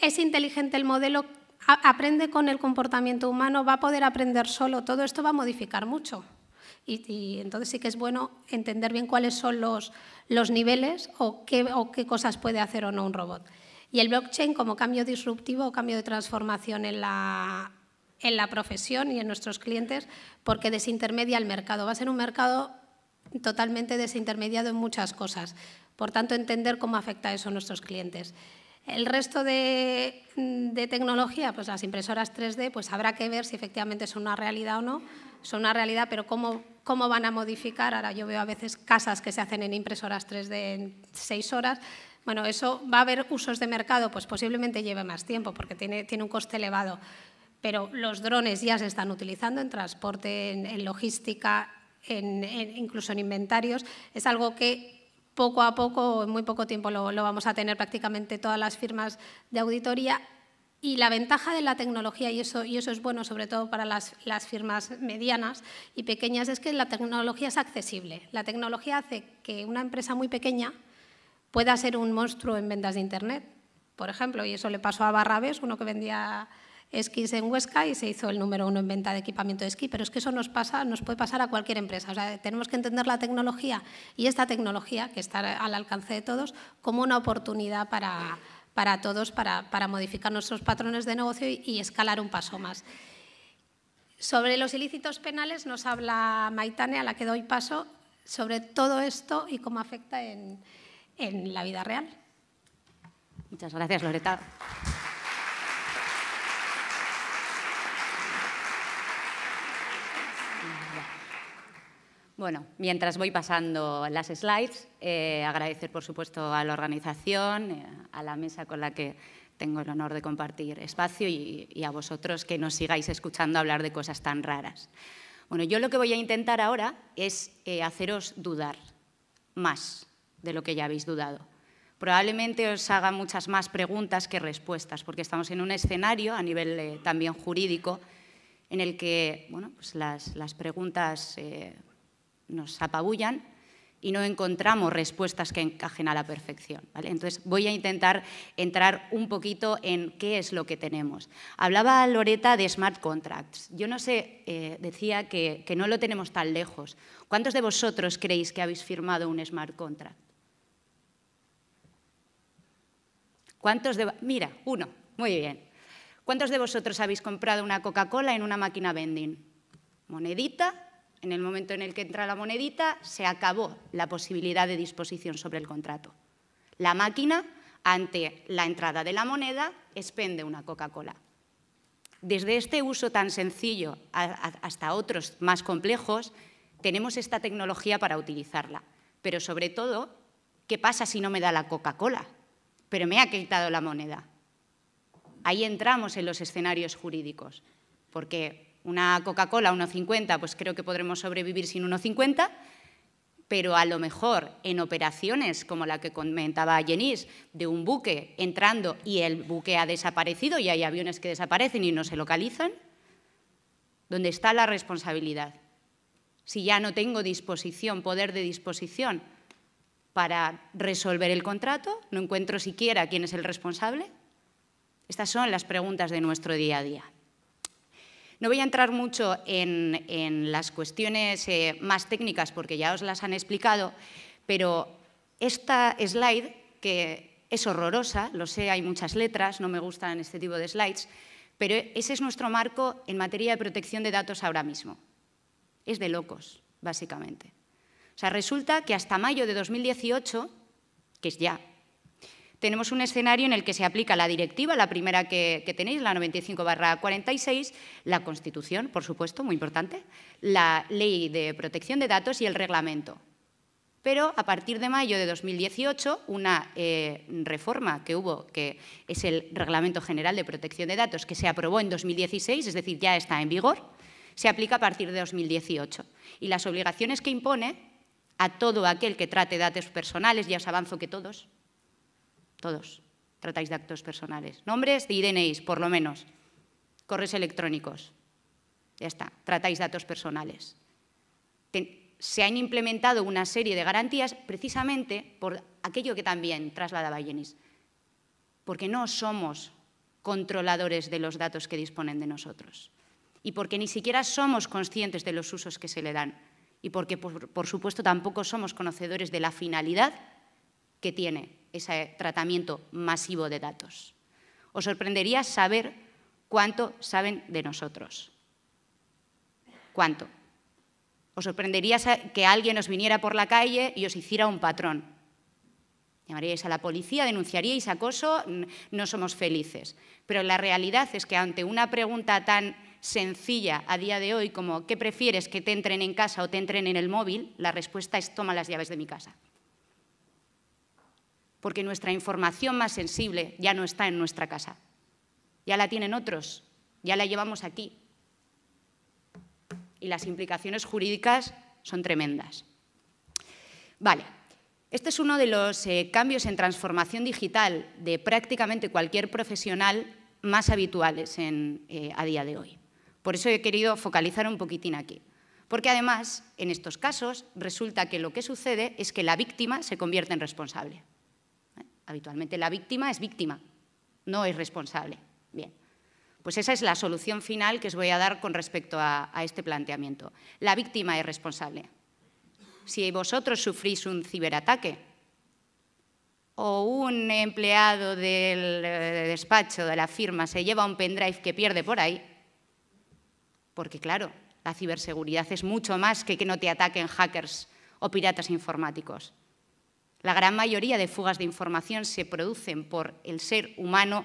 Speaker 2: Es inteligente el modelo, aprende con el comportamiento humano, va a poder aprender solo, todo esto va a modificar mucho. Y, entonces sí que es bueno entender bien cuáles son los, niveles o qué cosas puede hacer o no un robot y el blockchain como cambio disruptivo o cambio de transformación en la, en la profesión y en nuestros clientes porque desintermedia el mercado. Va a ser un mercado totalmente desintermediado en muchas cosas. Por tanto, entender cómo afecta eso a nuestros clientes. El resto de, de, tecnología, pues las impresoras 3D, pues habrá que ver si efectivamente son una realidad o no. Son una realidad, pero cómo, cómo van a modificar. Ahora yo veo a veces casas que se hacen en impresoras 3D en seis horas. Bueno, eso va a haber usos de mercado, pues posiblemente lleve más tiempo porque tiene, un coste elevado, pero los drones ya se están utilizando en transporte, en, logística, incluso en inventarios. Es algo que poco a poco, en muy poco tiempo, lo, vamos a tener prácticamente todas las firmas de auditoría y la ventaja de la tecnología, y eso, y eso es bueno sobre todo para las, las, firmas medianas y pequeñas, es que la tecnología es accesible. La tecnología hace que una empresa muy pequeña pueda ser un monstruo en ventas de Internet, por ejemplo. Y eso le pasó a Barrabés, uno que vendía esquís en Huesca y se hizo el número uno en venta de equipamiento de esquí. Pero es que eso nos, pasa, nos puede pasar a cualquier empresa. tenemos que entender la tecnología y esta tecnología, que está al alcance de todos, como una oportunidad para, todos, para, modificar nuestros patrones de negocio y, y, escalar un paso más. Sobre los ilícitos penales nos habla Maitane, a la que doy paso, sobre todo esto y cómo afecta en, en la vida real. Muchas gracias, Loreta.
Speaker 3: Bueno, mientras voy pasando las slides, eh, agradecer por supuesto a la organización, eh, a la mesa con la que tengo el honor de compartir espacio y, a vosotros que nos sigáis escuchando hablar de cosas tan raras. Bueno, yo lo que voy a intentar ahora es eh, haceros dudar más de lo que ya habéis dudado. Probablemente os haga muchas más preguntas que respuestas, porque estamos en un escenario a nivel eh, también jurídico en el que bueno, pues las, preguntas eh, nos apabullan y no encontramos respuestas que encajen a la perfección. Entonces voy a intentar entrar un poquito en qué es lo que tenemos. Hablaba Loreta de smart contracts. Yo no sé, eh, decía que no lo tenemos tan lejos. ¿Cuántos de vosotros creéis que habéis firmado un smart contract? ¿Cuántos de Mira, uno. Muy bien. ¿Cuántos de vosotros habéis comprado una Coca-Cola en una máquina vending? Monedita. En el momento en el que entra la monedita, se acabó la posibilidad de disposición sobre el contrato. La máquina, ante la entrada de la moneda, expende una Coca-Cola. Desde este uso tan sencillo hasta otros más complejos, tenemos esta tecnología para utilizarla. Pero sobre todo, ¿qué pasa si no me da la Coca-Cola? pero me ha quitado la moneda. Ahí entramos en los escenarios jurídicos, porque una Coca-Cola 1,50, pues creo que podremos sobrevivir sin 1,50, pero a lo mejor en operaciones como la que comentaba Jenis, de un buque entrando y el buque ha desaparecido y hay aviones que desaparecen y no se localizan, ¿dónde está la responsabilidad? Si ya no tengo disposición, poder de disposición, para resolver el contrato, no encuentro siquiera quién es el responsable. Estas son las preguntas de nuestro día a día. No voy a entrar mucho en, las cuestiones eh, más técnicas porque ya os las han explicado, pero esta slide, que es horrorosa, lo sé, hay muchas letras, no me gustan este tipo de slides, pero ese es nuestro marco en materia de protección de datos ahora mismo. Es de locos, básicamente. O sea, resulta que hasta mayo de 2018, que es ya, tenemos un escenario en el que se aplica la directiva, la primera que, tenéis, la 95-46, la Constitución, por supuesto, muy importante, la Ley de Protección de Datos y el Reglamento. Pero a partir de mayo de 2018, una eh, reforma que hubo, que es el Reglamento General de Protección de Datos, que se aprobó en 2016, es decir, ya está en vigor, se aplica a partir de 2018. Y las obligaciones que impone a todo aquel que trate datos personales, ya os avanzo que todos, todos tratáis de actos personales. Nombres de IDNIs, por lo menos. Correos electrónicos. Ya está, tratáis datos personales. se han implementado una serie de garantías precisamente por aquello que también trasladaba Yenis. Porque no somos controladores de los datos que disponen de nosotros. Y porque ni siquiera somos conscientes de los usos que se le dan y porque, por, supuesto, tampoco somos conocedores de la finalidad que tiene ese tratamiento masivo de datos. Os sorprendería saber cuánto saben de nosotros. ¿Cuánto? Os sorprendería que alguien os viniera por la calle y os hiciera un patrón. Llamaríais a la policía, denunciaríais acoso, no somos felices. Pero la realidad es que ante una pregunta tan sencilla a día de hoy como ¿qué prefieres que te entren en casa o te entren en el móvil? La respuesta es toma las llaves de mi casa. Porque nuestra información más sensible ya no está en nuestra casa. Ya la tienen otros, ya la llevamos aquí. Y las implicaciones jurídicas son tremendas. Vale, este es uno de los eh, cambios en transformación digital de prácticamente cualquier profesional más habituales eh, a día de hoy. Por eso he querido focalizar un poquitín aquí. Porque además, en estos casos, resulta que lo que sucede es que la víctima se convierte en responsable. ¿Eh? Habitualmente la víctima es víctima, no es responsable. Bien, pues esa es la solución final que os voy a dar con respecto a este planteamiento. La víctima es responsable. Si vosotros sufrís un ciberataque o un empleado del eh, despacho de la firma se lleva un pendrive que pierde por ahí, porque claro, la ciberseguridad es mucho más que que no te ataquen hackers o piratas informáticos. La gran mayoría de fugas de información se producen por el ser humano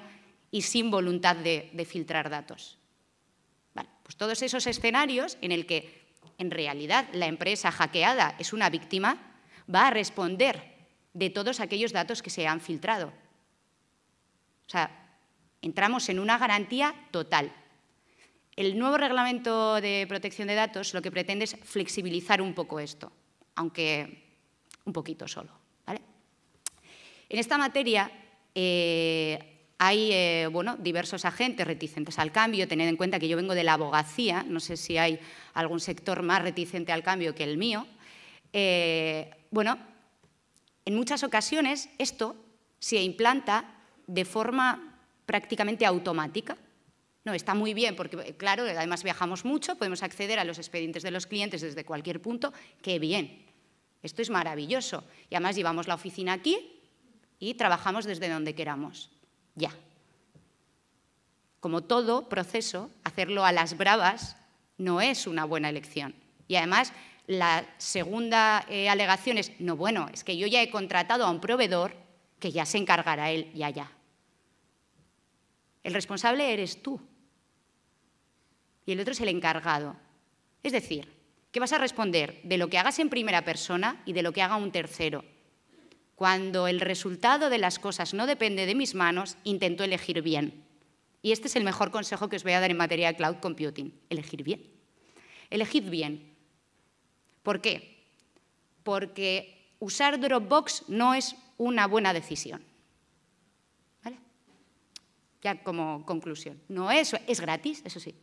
Speaker 3: y sin voluntad de, filtrar datos. pues todos esos escenarios en el que en realidad la empresa hackeada es una víctima, va a responder de todos aquellos datos que se han filtrado. O sea, entramos en una garantía total. El nuevo reglamento de protección de datos lo que pretende es flexibilizar un poco esto, aunque un poquito solo. En esta materia eh, hay eh, bueno, diversos agentes reticentes al cambio. Tened en cuenta que yo vengo de la abogacía, no sé si hay algún sector más reticente al cambio que el mío. Eh, bueno, en muchas ocasiones esto se implanta de forma prácticamente automática no, está muy bien porque, eh, claro, además viajamos mucho, podemos acceder a los expedientes de los clientes desde cualquier punto. ¡Qué bien! Esto es maravilloso. Y además llevamos la oficina aquí y trabajamos desde donde queramos. Ya. Como todo proceso, hacerlo a las bravas no es una buena elección. Y además, la segunda eh, alegación es, no, bueno, es que yo ya he contratado a un proveedor que ya se encargará él ya ya. El responsable eres tú y el otro es el encargado. Es decir, que vas a responder de lo que hagas en primera persona y de lo que haga un tercero. Cuando el resultado de las cosas no depende de mis manos, intento elegir bien. Y este es el mejor consejo que os voy a dar en materia de cloud computing. Elegir bien. Elegid bien. ¿Por qué? Porque usar Dropbox no es una buena decisión. Ya como conclusión. No es, es gratis, eso sí,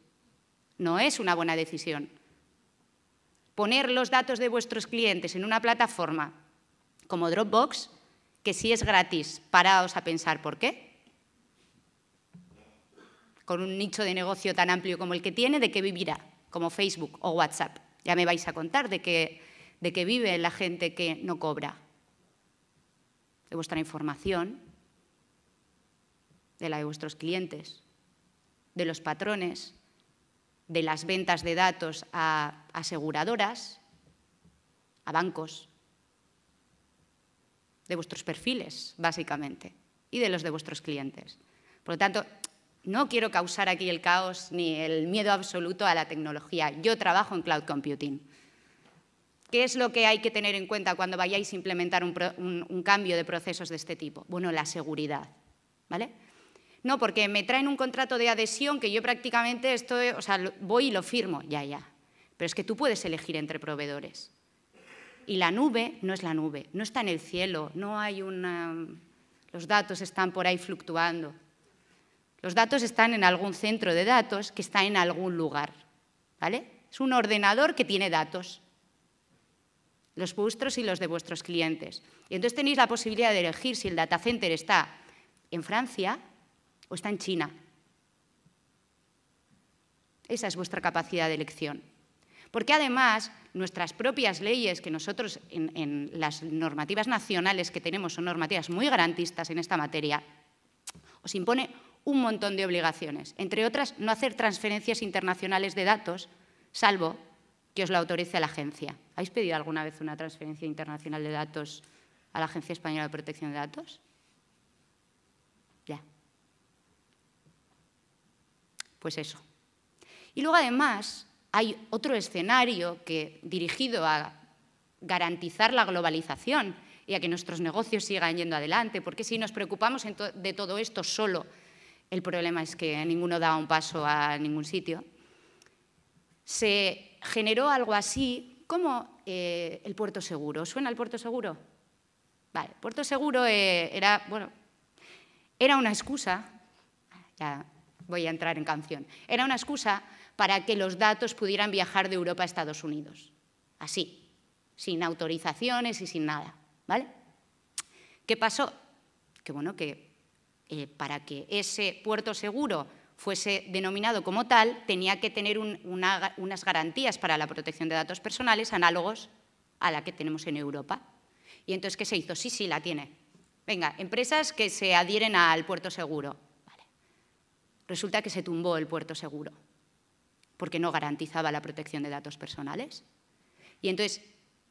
Speaker 3: no es una buena decisión. Poner los datos de vuestros clientes en una plataforma como Dropbox, que sí es gratis, paraos a pensar por qué. Con un nicho de negocio tan amplio como el que tiene, ¿de qué vivirá? Como Facebook o WhatsApp. Ya me vais a contar de qué, de qué vive la gente que no cobra. De vuestra información, de la de vuestros clientes, de los patrones, de las ventas de datos a aseguradoras, a bancos, de vuestros perfiles, básicamente, y de los de vuestros clientes. Por lo tanto, no quiero causar aquí el caos ni el miedo absoluto a la tecnología. Yo trabajo en cloud computing. ¿Qué es lo que hay que tener en cuenta cuando vayáis a implementar un, un cambio de procesos de este tipo? Bueno, la seguridad. ¿vale? No, porque me traen un contrato de adhesión que yo prácticamente estoy, o sea, voy y lo firmo, ya, ya. Pero es que tú puedes elegir entre proveedores. Y la nube no es la nube, no está en el cielo, no hay una... Los datos están por ahí fluctuando. Los datos están en algún centro de datos que está en algún lugar. ¿Vale? Es un ordenador que tiene datos, los vuestros y los de vuestros clientes. Y entonces tenéis la posibilidad de elegir si el data center está en Francia o está en China. Esa es vuestra capacidad de elección. Porque además nuestras propias leyes, que nosotros en, las normativas nacionales que tenemos son normativas muy garantistas en esta materia, os impone un montón de obligaciones. Entre otras, no hacer transferencias internacionales de datos, salvo que os la autorice la agencia. ¿Habéis pedido alguna vez una transferencia internacional de datos a la Agencia Española de Protección de Datos? Pues eso. Y luego además hay otro escenario que dirigido a garantizar la globalización y a que nuestros negocios sigan yendo adelante, porque si nos preocupamos de todo esto solo, el problema es que ninguno da un paso a ningún sitio, se generó algo así como eh, el puerto seguro. ¿Suena el puerto seguro? Vale, puerto seguro eh, era, bueno, era una excusa, ya voy a entrar en canción, era una excusa para que los datos pudieran viajar de Europa a Estados Unidos. Así, sin autorizaciones y sin nada. ¿Vale? ¿Qué pasó? Que bueno, que eh, para que ese puerto seguro fuese denominado como tal, tenía que tener unas garantías para la protección de datos personales análogos a la que tenemos en Europa. Y entonces, ¿qué se hizo? Sí, sí, la tiene. Venga, empresas que se adhieren al puerto seguro. Resulta que se tumbó el puerto seguro porque no garantizaba la protección de datos personales. Y entonces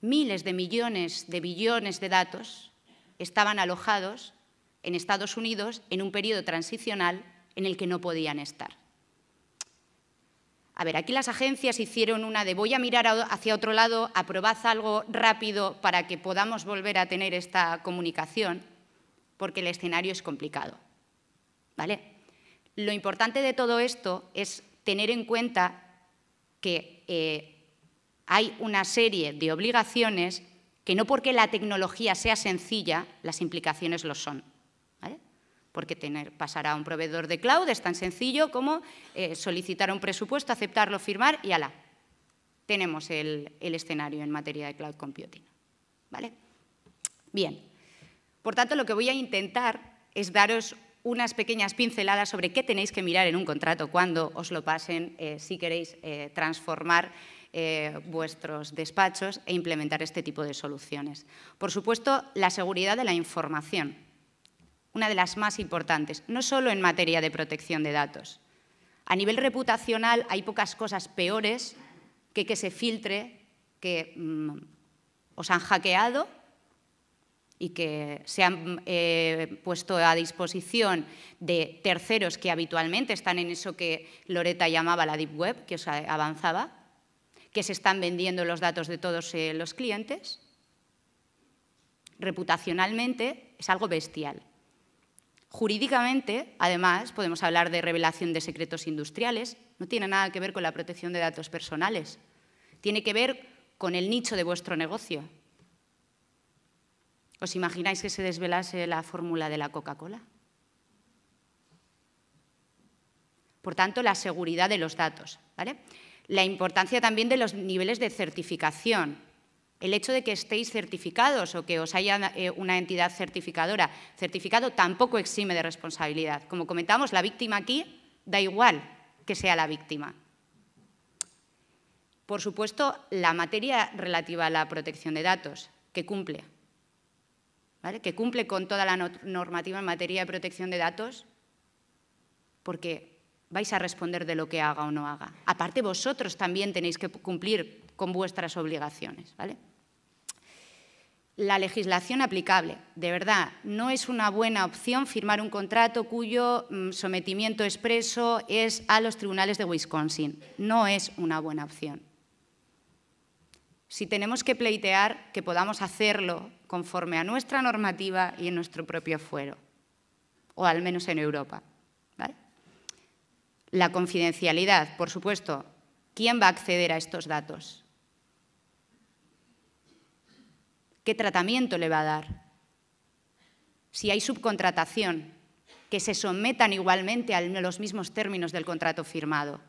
Speaker 3: miles de millones de billones de datos estaban alojados en Estados Unidos en un periodo transicional en el que no podían estar. A ver, aquí las agencias hicieron una de voy a mirar hacia otro lado, aprobad algo rápido para que podamos volver a tener esta comunicación, porque el escenario es complicado. ¿Vale? Lo importante de todo esto es tener en cuenta que eh, hay una serie de obligaciones que no porque la tecnología sea sencilla, las implicaciones lo son. Porque tener, pasar a un proveedor de cloud es tan sencillo como eh, solicitar un presupuesto, aceptarlo, firmar y ala. Tenemos el, el escenario en materia de cloud computing. ¿vale? Bien. Por tanto, lo que voy a intentar es daros unas pequeñas pinceladas sobre qué tenéis que mirar en un contrato cuando os lo pasen, eh, si queréis eh, transformar eh, vuestros despachos e implementar este tipo de soluciones. Por supuesto, la seguridad de la información, una de las más importantes, no solo en materia de protección de datos. A nivel reputacional hay pocas cosas peores que que se filtre que mm, os han hackeado y que se han eh, puesto a disposición de terceros que habitualmente están en eso que Loreta llamaba la Deep Web, que avanzaba, que se están vendiendo los datos de todos eh, los clientes. Reputacionalmente es algo bestial. Jurídicamente, además, podemos hablar de revelación de secretos industriales. No tiene nada que ver con la protección de datos personales. Tiene que ver con el nicho de vuestro negocio. ¿Os imagináis que se desvelase la fórmula de la Coca-Cola? Por tanto, la seguridad de los datos. La importancia también de los niveles de certificación. El hecho de que estéis certificados o que os haya eh, una entidad certificadora certificado tampoco exime de responsabilidad. Como comentamos, la víctima aquí da igual que sea la víctima. Por supuesto, la materia relativa a la protección de datos, que cumple que cumple con toda la normativa en materia de protección de datos, porque vais a responder de lo que haga o no haga. Aparte, vosotros también tenéis que cumplir con vuestras obligaciones. La legislación aplicable. De verdad, no es una buena opción firmar un contrato cuyo mm, sometimiento expreso es a los tribunales de Wisconsin. No es una buena opción. Si tenemos que pleitear que podamos hacerlo conforme a nuestra normativa y en nuestro propio fuero, o al menos en Europa. La confidencialidad, por supuesto. ¿Quién va a acceder a estos datos? ¿Qué tratamiento le va a dar? Si hay subcontratación, que se sometan igualmente a los mismos términos del contrato firmado.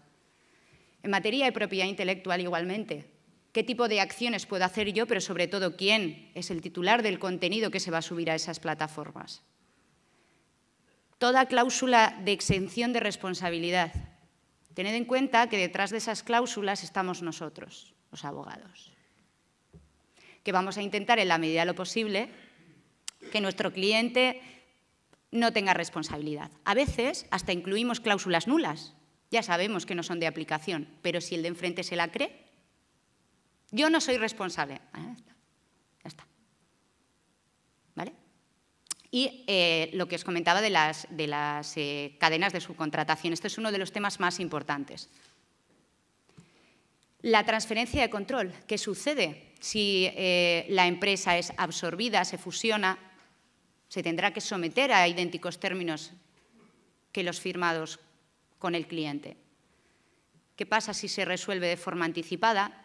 Speaker 3: En materia de propiedad intelectual igualmente, qué tipo de acciones puedo hacer yo, pero sobre todo quién es el titular del contenido que se va a subir a esas plataformas. Toda cláusula de exención de responsabilidad. Tened en cuenta que detrás de esas cláusulas estamos nosotros, los abogados, que vamos a intentar en la medida de lo posible que nuestro cliente no tenga responsabilidad. A veces hasta incluimos cláusulas nulas. Ya sabemos que no son de aplicación, pero si el de enfrente se la cree, yo no soy responsable. ¿Vale? Y eh, lo que os comentaba de las, de las eh, cadenas de subcontratación. esto es uno de los temas más importantes. La transferencia de control. ¿Qué sucede si eh, la empresa es absorbida, se fusiona? Se tendrá que someter a idénticos términos que los firmados con el cliente. ¿Qué pasa si se resuelve de forma anticipada?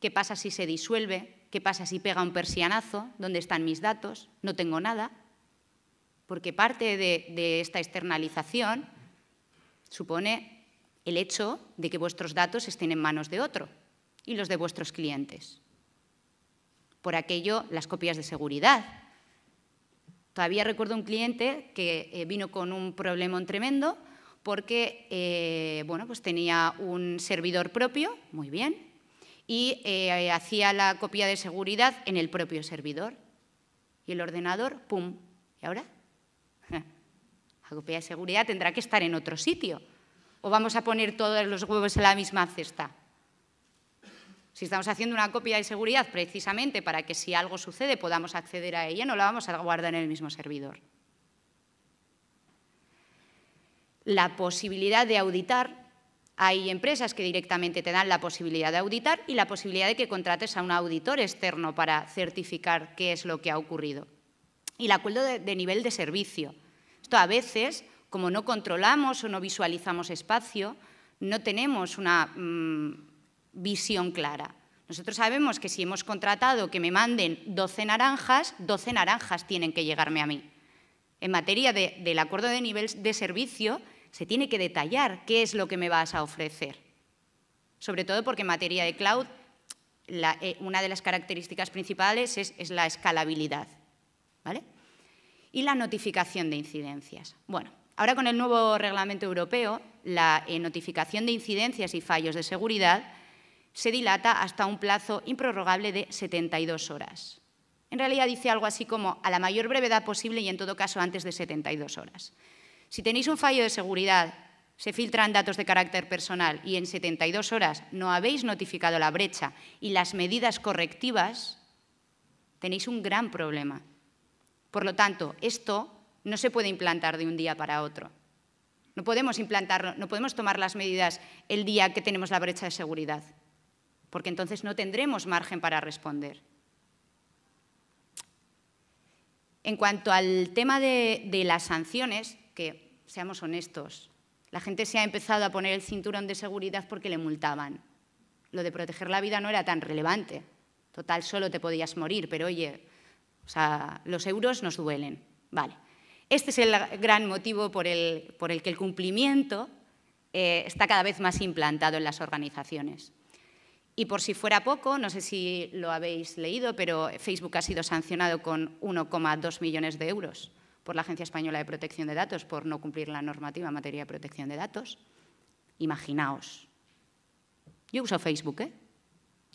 Speaker 3: ¿Qué pasa si se disuelve? ¿Qué pasa si pega un persianazo? ¿Dónde están mis datos? No tengo nada. Porque parte de, esta externalización supone el hecho de que vuestros datos estén en manos de otro y los de vuestros clientes. Por aquello, las copias de seguridad. Todavía recuerdo un cliente que eh, vino con un problema tremendo porque eh, bueno, pues tenía un servidor propio, muy bien, y eh, hacía la copia de seguridad en el propio servidor. Y el ordenador, ¡pum! ¿Y ahora? La copia de seguridad tendrá que estar en otro sitio. ¿O vamos a poner todos los huevos en la misma cesta? Si estamos haciendo una copia de seguridad precisamente para que si algo sucede podamos acceder a ella, no la vamos a guardar en el mismo servidor. La posibilidad de auditar hay empresas que directamente te dan la posibilidad de auditar y la posibilidad de que contrates a un auditor externo para certificar qué es lo que ha ocurrido. Y el acuerdo de, nivel de servicio. Esto a veces, como no controlamos o no visualizamos espacio, no tenemos una mm, visión clara. Nosotros sabemos que si hemos contratado que me manden 12 naranjas, 12 naranjas tienen que llegarme a mí. En materia del acuerdo de nivel de servicio, se tiene que detallar qué es lo que me vas a ofrecer. Sobre todo porque en materia de cloud, eh, una de las características principales es, la escalabilidad. Y la notificación de incidencias. Bueno, ahora con el nuevo reglamento europeo, la eh, notificación de incidencias y fallos de seguridad se dilata hasta un plazo improrrogable de 72 horas. En realidad dice algo así como a la mayor brevedad posible y en todo caso antes de 72 horas. Si tenéis un fallo de seguridad, se filtran datos de carácter personal y en 72 horas no habéis notificado la brecha y las medidas correctivas, tenéis un gran problema. Por lo tanto, esto no se puede implantar de un día para otro. No podemos no podemos tomar las medidas el día que tenemos la brecha de seguridad, porque entonces no tendremos margen para responder. En cuanto al tema de las sanciones, que, seamos honestos, la gente se ha empezado a poner el cinturón de seguridad porque le multaban. Lo de proteger la vida no era tan relevante. Total, solo te podías morir, pero oye, o sea, los euros nos duelen. Vale. Este es el gran motivo por el, que el cumplimiento eh, está cada vez más implantado en las organizaciones. Y por si fuera poco, no sé si lo habéis leído, pero Facebook ha sido sancionado con 1,2 millones de euros por la Agencia Española de Protección de Datos por no cumplir la normativa en materia de protección de datos. Imaginaos. Yo uso Facebook, ¿eh?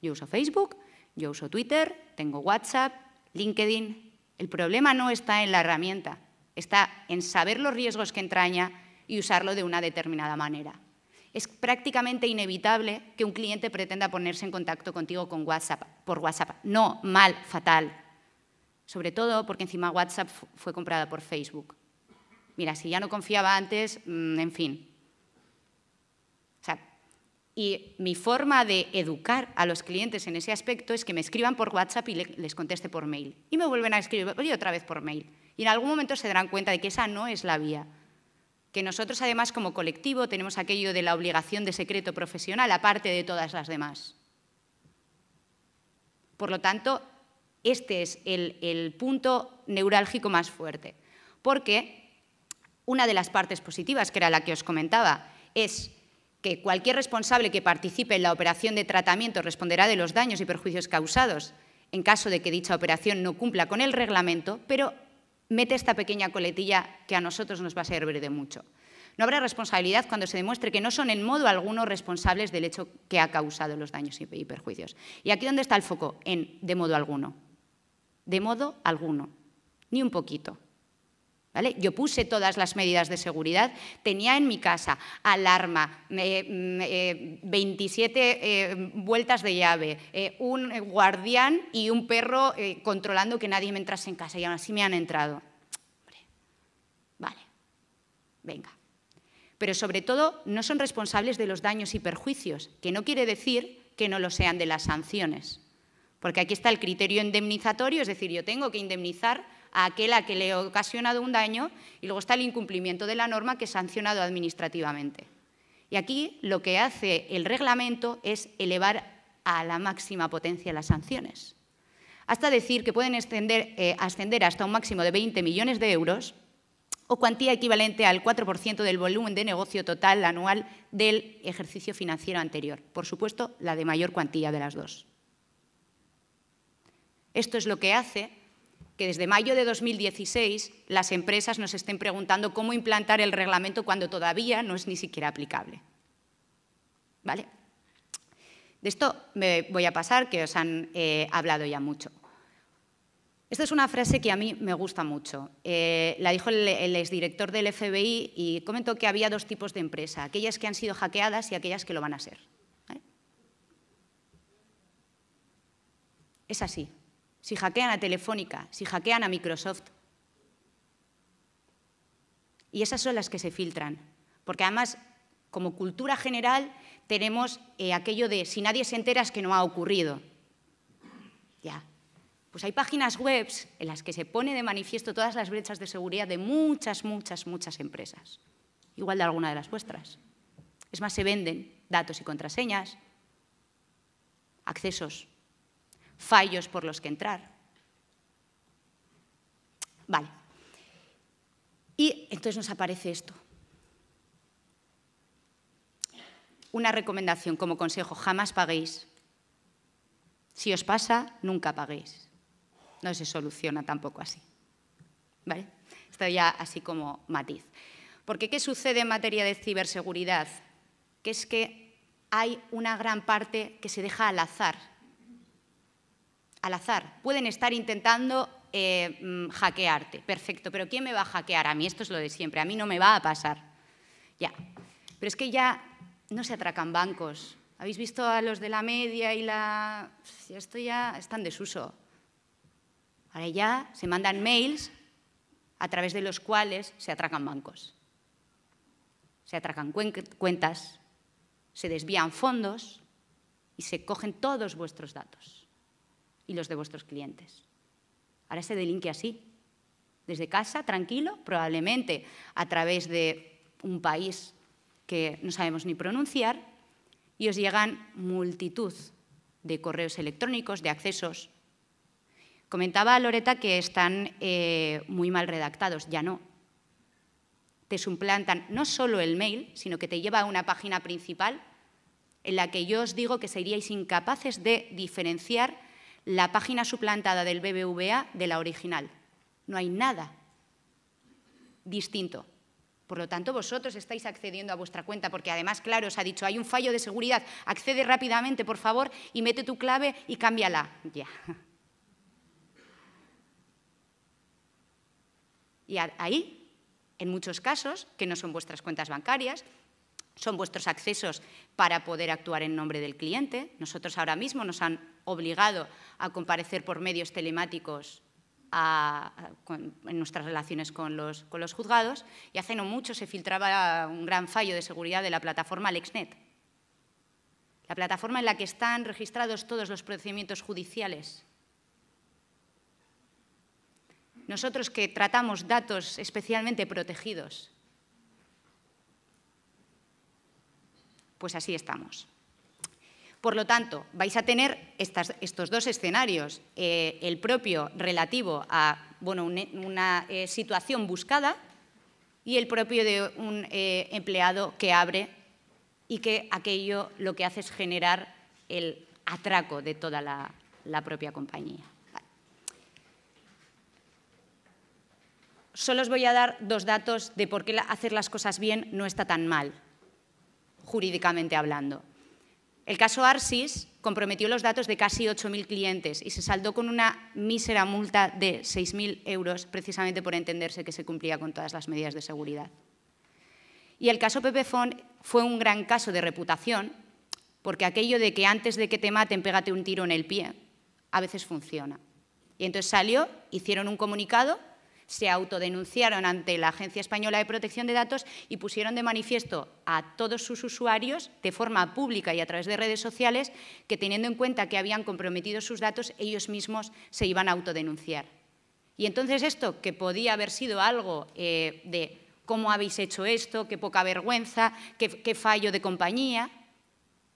Speaker 3: Yo uso Facebook, yo uso Twitter, tengo WhatsApp, LinkedIn. El problema no está en la herramienta, está en saber los riesgos que entraña y usarlo de una determinada manera. Es prácticamente inevitable que un cliente pretenda ponerse en contacto contigo con WhatsApp, por WhatsApp. No, mal, fatal. Sobre todo porque encima WhatsApp fue comprada por Facebook. Mira, si ya no confiaba antes, mm, en fin. y mi forma de educar a los clientes en ese aspecto es que me escriban por WhatsApp y les conteste por mail. Y me vuelven a escribir otra vez por mail. Y en algún momento se darán cuenta de que esa no es la vía. Que nosotros, además, como colectivo, tenemos aquello de la obligación de secreto profesional, aparte de todas las demás. Por lo tanto, este es el, punto neurálgico más fuerte, porque una de las partes positivas, que era la que os comentaba, es que cualquier responsable que participe en la operación de tratamiento responderá de los daños y perjuicios causados en caso de que dicha operación no cumpla con el reglamento, pero mete esta pequeña coletilla que a nosotros nos va a servir de mucho. No habrá responsabilidad cuando se demuestre que no son en modo alguno responsables del hecho que ha causado los daños y perjuicios. Y aquí dónde está el foco, en de modo alguno de modo alguno, ni un poquito. ¿Vale? Yo puse todas las medidas de seguridad, tenía en mi casa alarma, 27 eh, eh, vueltas de llave, eh, un guardián y un perro controlando que nadie me entrase en casa y aún así me han entrado. Vale, venga. Pero sobre todo no son responsables de los daños y perjuicios, que no quiere decir que no lo sean de las sanciones. Porque aquí está el criterio indemnizatorio, es decir, yo tengo que indemnizar a aquel a que le he ocasionado un daño y luego está el incumplimiento de la norma que he sancionado administrativamente. Y aquí lo que hace el reglamento es elevar a la máxima potencia las sanciones, hasta decir que pueden eh, ascender hasta un máximo de 20 millones de euros o cuantía equivalente al 4% del volumen de negocio total anual del ejercicio financiero anterior. Por supuesto, la de mayor cuantía de las dos. Esto es lo que hace que desde mayo de 2016 las empresas nos estén preguntando cómo implantar el reglamento cuando todavía no es ni siquiera aplicable. ¿Vale? De esto me voy a pasar, que os han eh, hablado ya mucho. Esta es una frase que a mí me gusta mucho. Eh, la dijo el, exdirector del FBI y comentó que había dos tipos de empresa, aquellas que han sido hackeadas y aquellas que lo van a ser. Es así si hackean a Telefónica, si hackean a Microsoft. Y esas son las que se filtran, porque además, como cultura general, tenemos eh, aquello de si nadie se entera es que no ha ocurrido. Ya. Pues hay páginas web en las que se pone de manifiesto todas las brechas de seguridad de muchas, muchas, muchas empresas. Igual de alguna de las vuestras. Es más, se venden datos y contraseñas, accesos fallos por los que entrar. Vale. Y entonces nos aparece esto. Una recomendación como consejo, jamás paguéis. Si os pasa, nunca paguéis. No se soluciona tampoco así. ¿Vale? Esto ya así como matiz. Porque ¿qué sucede en materia de ciberseguridad? Que es que hay una gran parte que se deja al azar al azar. Pueden estar intentando eh, mm, hackearte. Perfecto, pero ¿quién me va a hackear? A mí esto es lo de siempre, a mí no me va a pasar. Ya, pero es que ya no se atracan bancos. ¿Habéis visto a los de la media y la...? Esto ya está en desuso. Ahora ya se mandan mails a través de los cuales se atracan bancos. Se atracan cuentas, se desvían fondos y se cogen todos vuestros datos y los de vuestros clientes. Ahora se delinque así, desde casa, tranquilo, probablemente a través de un país que no sabemos ni pronunciar, y os llegan multitud de correos electrónicos, de accesos. Comentaba Loreta que están eh, muy mal redactados, ya no. Te suplantan no solo el mail, sino que te lleva a una página principal en la que yo os digo que seríais incapaces de diferenciar la página suplantada del BBVA de la original. No hay nada distinto. Por lo tanto, vosotros estáis accediendo a vuestra cuenta, porque además, claro, os ha dicho, hay un fallo de seguridad, accede rápidamente, por favor, y mete tu clave y cámbiala. Ya. Y ahí, en muchos casos, que no son vuestras cuentas bancarias, son vuestros accesos para poder actuar en nombre del cliente. Nosotros ahora mismo nos han obligado a comparecer por medios telemáticos en nuestras relaciones con los, con los juzgados y hace no mucho se filtraba un gran fallo de seguridad de la plataforma LexNet, la plataforma en la que están registrados todos los procedimientos judiciales. Nosotros que tratamos datos especialmente protegidos Pues así estamos. Por lo tanto, vais a tener estos dos escenarios, eh, el propio relativo a bueno, e, una, eh, situación buscada y el propio de un eh, empleado que abre y que aquello lo que hace es generar el atraco de toda la, propia compañía. Solo os voy a dar dos datos de por qué hacer las cosas bien no está tan mal jurídicamente hablando. El caso Arsis comprometió los datos de casi 8.000 clientes y se saldó con una mísera multa de 6.000 euros, precisamente por entenderse que se cumplía con todas las medidas de seguridad. Y el caso Pepefon fue un gran caso de reputación, porque aquello de que antes de que te maten pégate un tiro en el pie, a veces funciona. Y entonces salió, hicieron un comunicado se autodenunciaron ante la Agencia Española de Protección de Datos y pusieron de manifiesto a todos sus usuarios, de forma pública y a través de redes sociales, que teniendo en cuenta que habían comprometido sus datos, ellos mismos se iban a autodenunciar. Y entonces esto, que podía haber sido algo eh, de cómo habéis hecho esto, qué poca vergüenza, qué, fallo de compañía,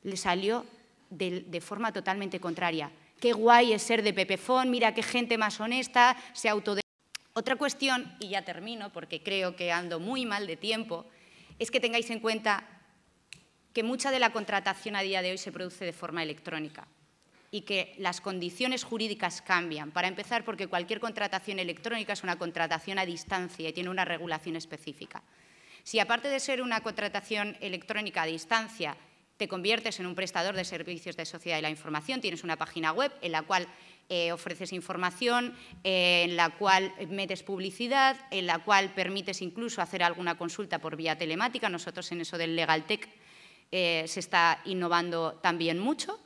Speaker 3: le salió de, forma totalmente contraria. Qué guay es ser de Pepefón, mira qué gente más honesta, se autodenuncia. Otra cuestión, y ya termino porque creo que ando muy mal de tiempo, es que tengáis en cuenta que mucha de la contratación a día de hoy se produce de forma electrónica y que las condiciones jurídicas cambian. Para empezar, porque cualquier contratación electrónica es una contratación a distancia y tiene una regulación específica. Si aparte de ser una contratación electrónica a distancia, te conviertes en un prestador de servicios de sociedad de la información, tienes una página web en la cual eh, ofreces información, eh, en la cual metes publicidad, en la cual permites incluso hacer alguna consulta por vía telemática. Nosotros en eso del LegalTech Tech eh, se está innovando también mucho.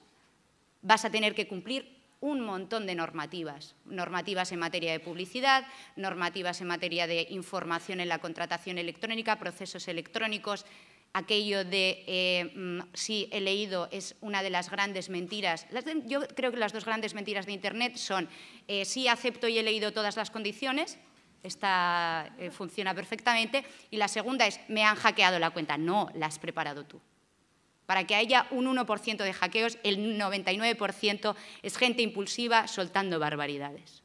Speaker 3: Vas a tener que cumplir un montón de normativas, normativas en materia de publicidad, normativas en materia de información en la contratación electrónica, procesos electrónicos, aquello de eh, mm, sí he leído es una de las grandes mentiras. yo creo que las dos grandes mentiras de Internet son eh, sí acepto y he leído todas las condiciones, esta eh, funciona perfectamente, y la segunda es me han hackeado la cuenta. No, la has preparado tú. Para que haya un 1% de hackeos, el 99% es gente impulsiva soltando barbaridades.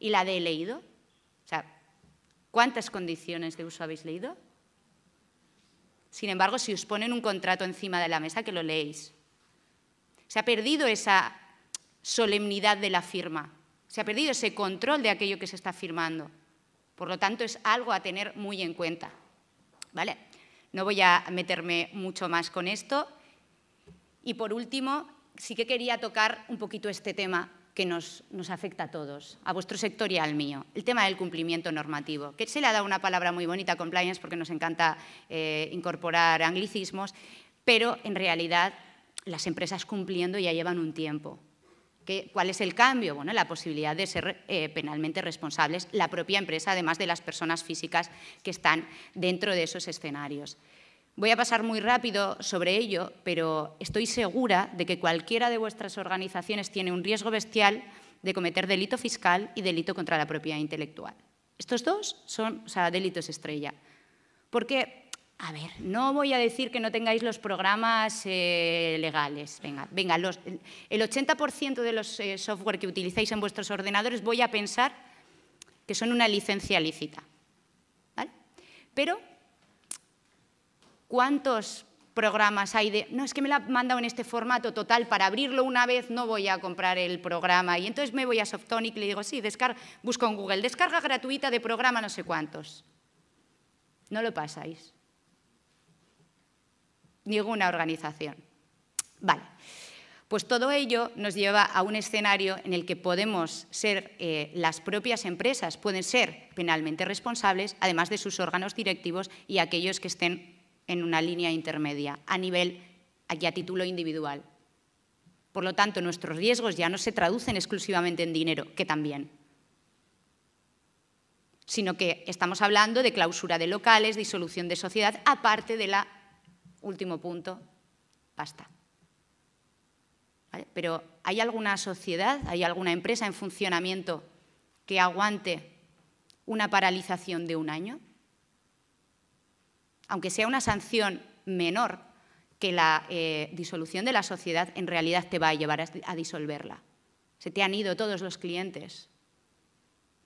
Speaker 3: ¿Y la de he leído? O sea, ¿cuántas condiciones de uso habéis leído? Sin embargo, si os ponen un contrato encima de la mesa, que lo leéis. Se ha perdido esa solemnidad de la firma, se ha perdido ese control de aquello que se está firmando. Por lo tanto, es algo a tener muy en cuenta. ¿Vale? No voy a meterme mucho más con esto. Y por último, sí que quería tocar un poquito este tema, que nos, afecta a todos, a vuestro sector y al mío, el tema del cumplimiento normativo, que se le ha dado una palabra muy bonita, compliance, porque nos encanta eh, incorporar anglicismos, pero en realidad las empresas cumpliendo ya llevan un tiempo. ¿Cuál es el cambio? Bueno, la posibilidad de ser eh, penalmente responsables la propia empresa, además de las personas físicas que están dentro de esos escenarios. Voy a pasar muy rápido sobre ello, pero estoy segura de que cualquiera de vuestras organizaciones tiene un riesgo bestial de cometer delito fiscal y delito contra la propiedad intelectual. Estos dos son o delitos estrella. Porque, a ver, no voy a decir que no tengáis los programas eh, legales. Venga, venga el 80% de los eh, software que utilizáis en vuestros ordenadores voy a pensar que son una licencia lícita. ¿vale? Pero ¿Cuántos programas hay de, no, es que me la han mandado en este formato total, para abrirlo una vez no voy a comprar el programa. Y entonces me voy a Softonic y le digo, sí, descarga, busco en Google, descarga gratuita de programa no sé cuántos. No lo pasáis. Ninguna organización. Vale. Pues todo ello nos lleva a un escenario en el que podemos ser, eh, las propias empresas pueden ser penalmente responsables, además de sus órganos directivos y aquellos que estén en una línea intermedia a nivel aquí a título individual. Por lo tanto, nuestros riesgos ya no se traducen exclusivamente en dinero, que también, sino que estamos hablando de clausura de locales, disolución de sociedad, aparte de la último punto, basta. Pero ¿hay alguna sociedad, hay alguna empresa en funcionamiento que aguante una paralización de un año? aunque sea una sanción menor que la eh, disolución de la sociedad, en realidad te va a llevar a, disolverla. Se te han ido todos los clientes.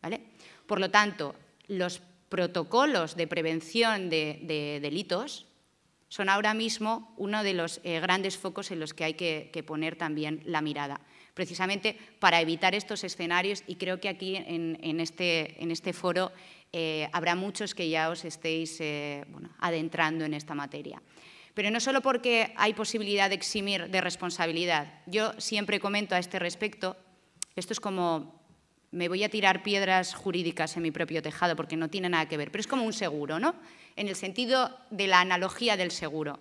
Speaker 3: ¿vale? Por lo tanto, los protocolos de prevención de, delitos son ahora mismo uno de los eh, grandes focos en los que hay que, poner también la mirada, precisamente para evitar estos escenarios y creo que aquí en este, este, foro eh, habrá muchos que ya os estéis eh, adentrando en esta materia. Pero no solo porque hay posibilidad de eximir de responsabilidad. Yo siempre comento a este respecto, esto es como, me voy a tirar piedras jurídicas en mi propio tejado porque no tiene nada que ver, pero es como un seguro, ¿no? En el sentido de la analogía del seguro.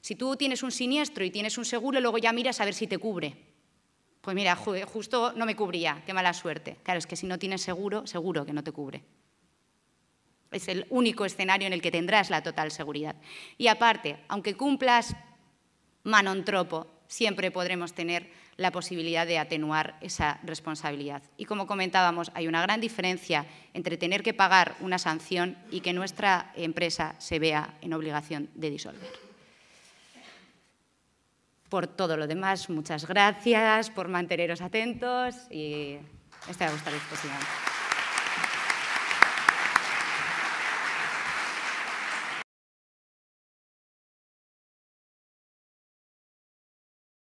Speaker 3: Si tú tienes un siniestro y tienes un seguro, luego ya miras a ver si te cubre. Pues mira, justo no me cubría, qué mala suerte. Claro, es que si no tienes seguro, seguro que no te cubre es el único escenario en el que tendrás la total seguridad. Y aparte, aunque cumplas manontropo, siempre podremos tener la posibilidad de atenuar esa responsabilidad. Y como comentábamos, hay una gran diferencia entre tener que pagar una sanción y que nuestra empresa se vea en obligación de disolver. Por todo lo demás, muchas gracias por manteneros atentos y estoy a vuestra disposición.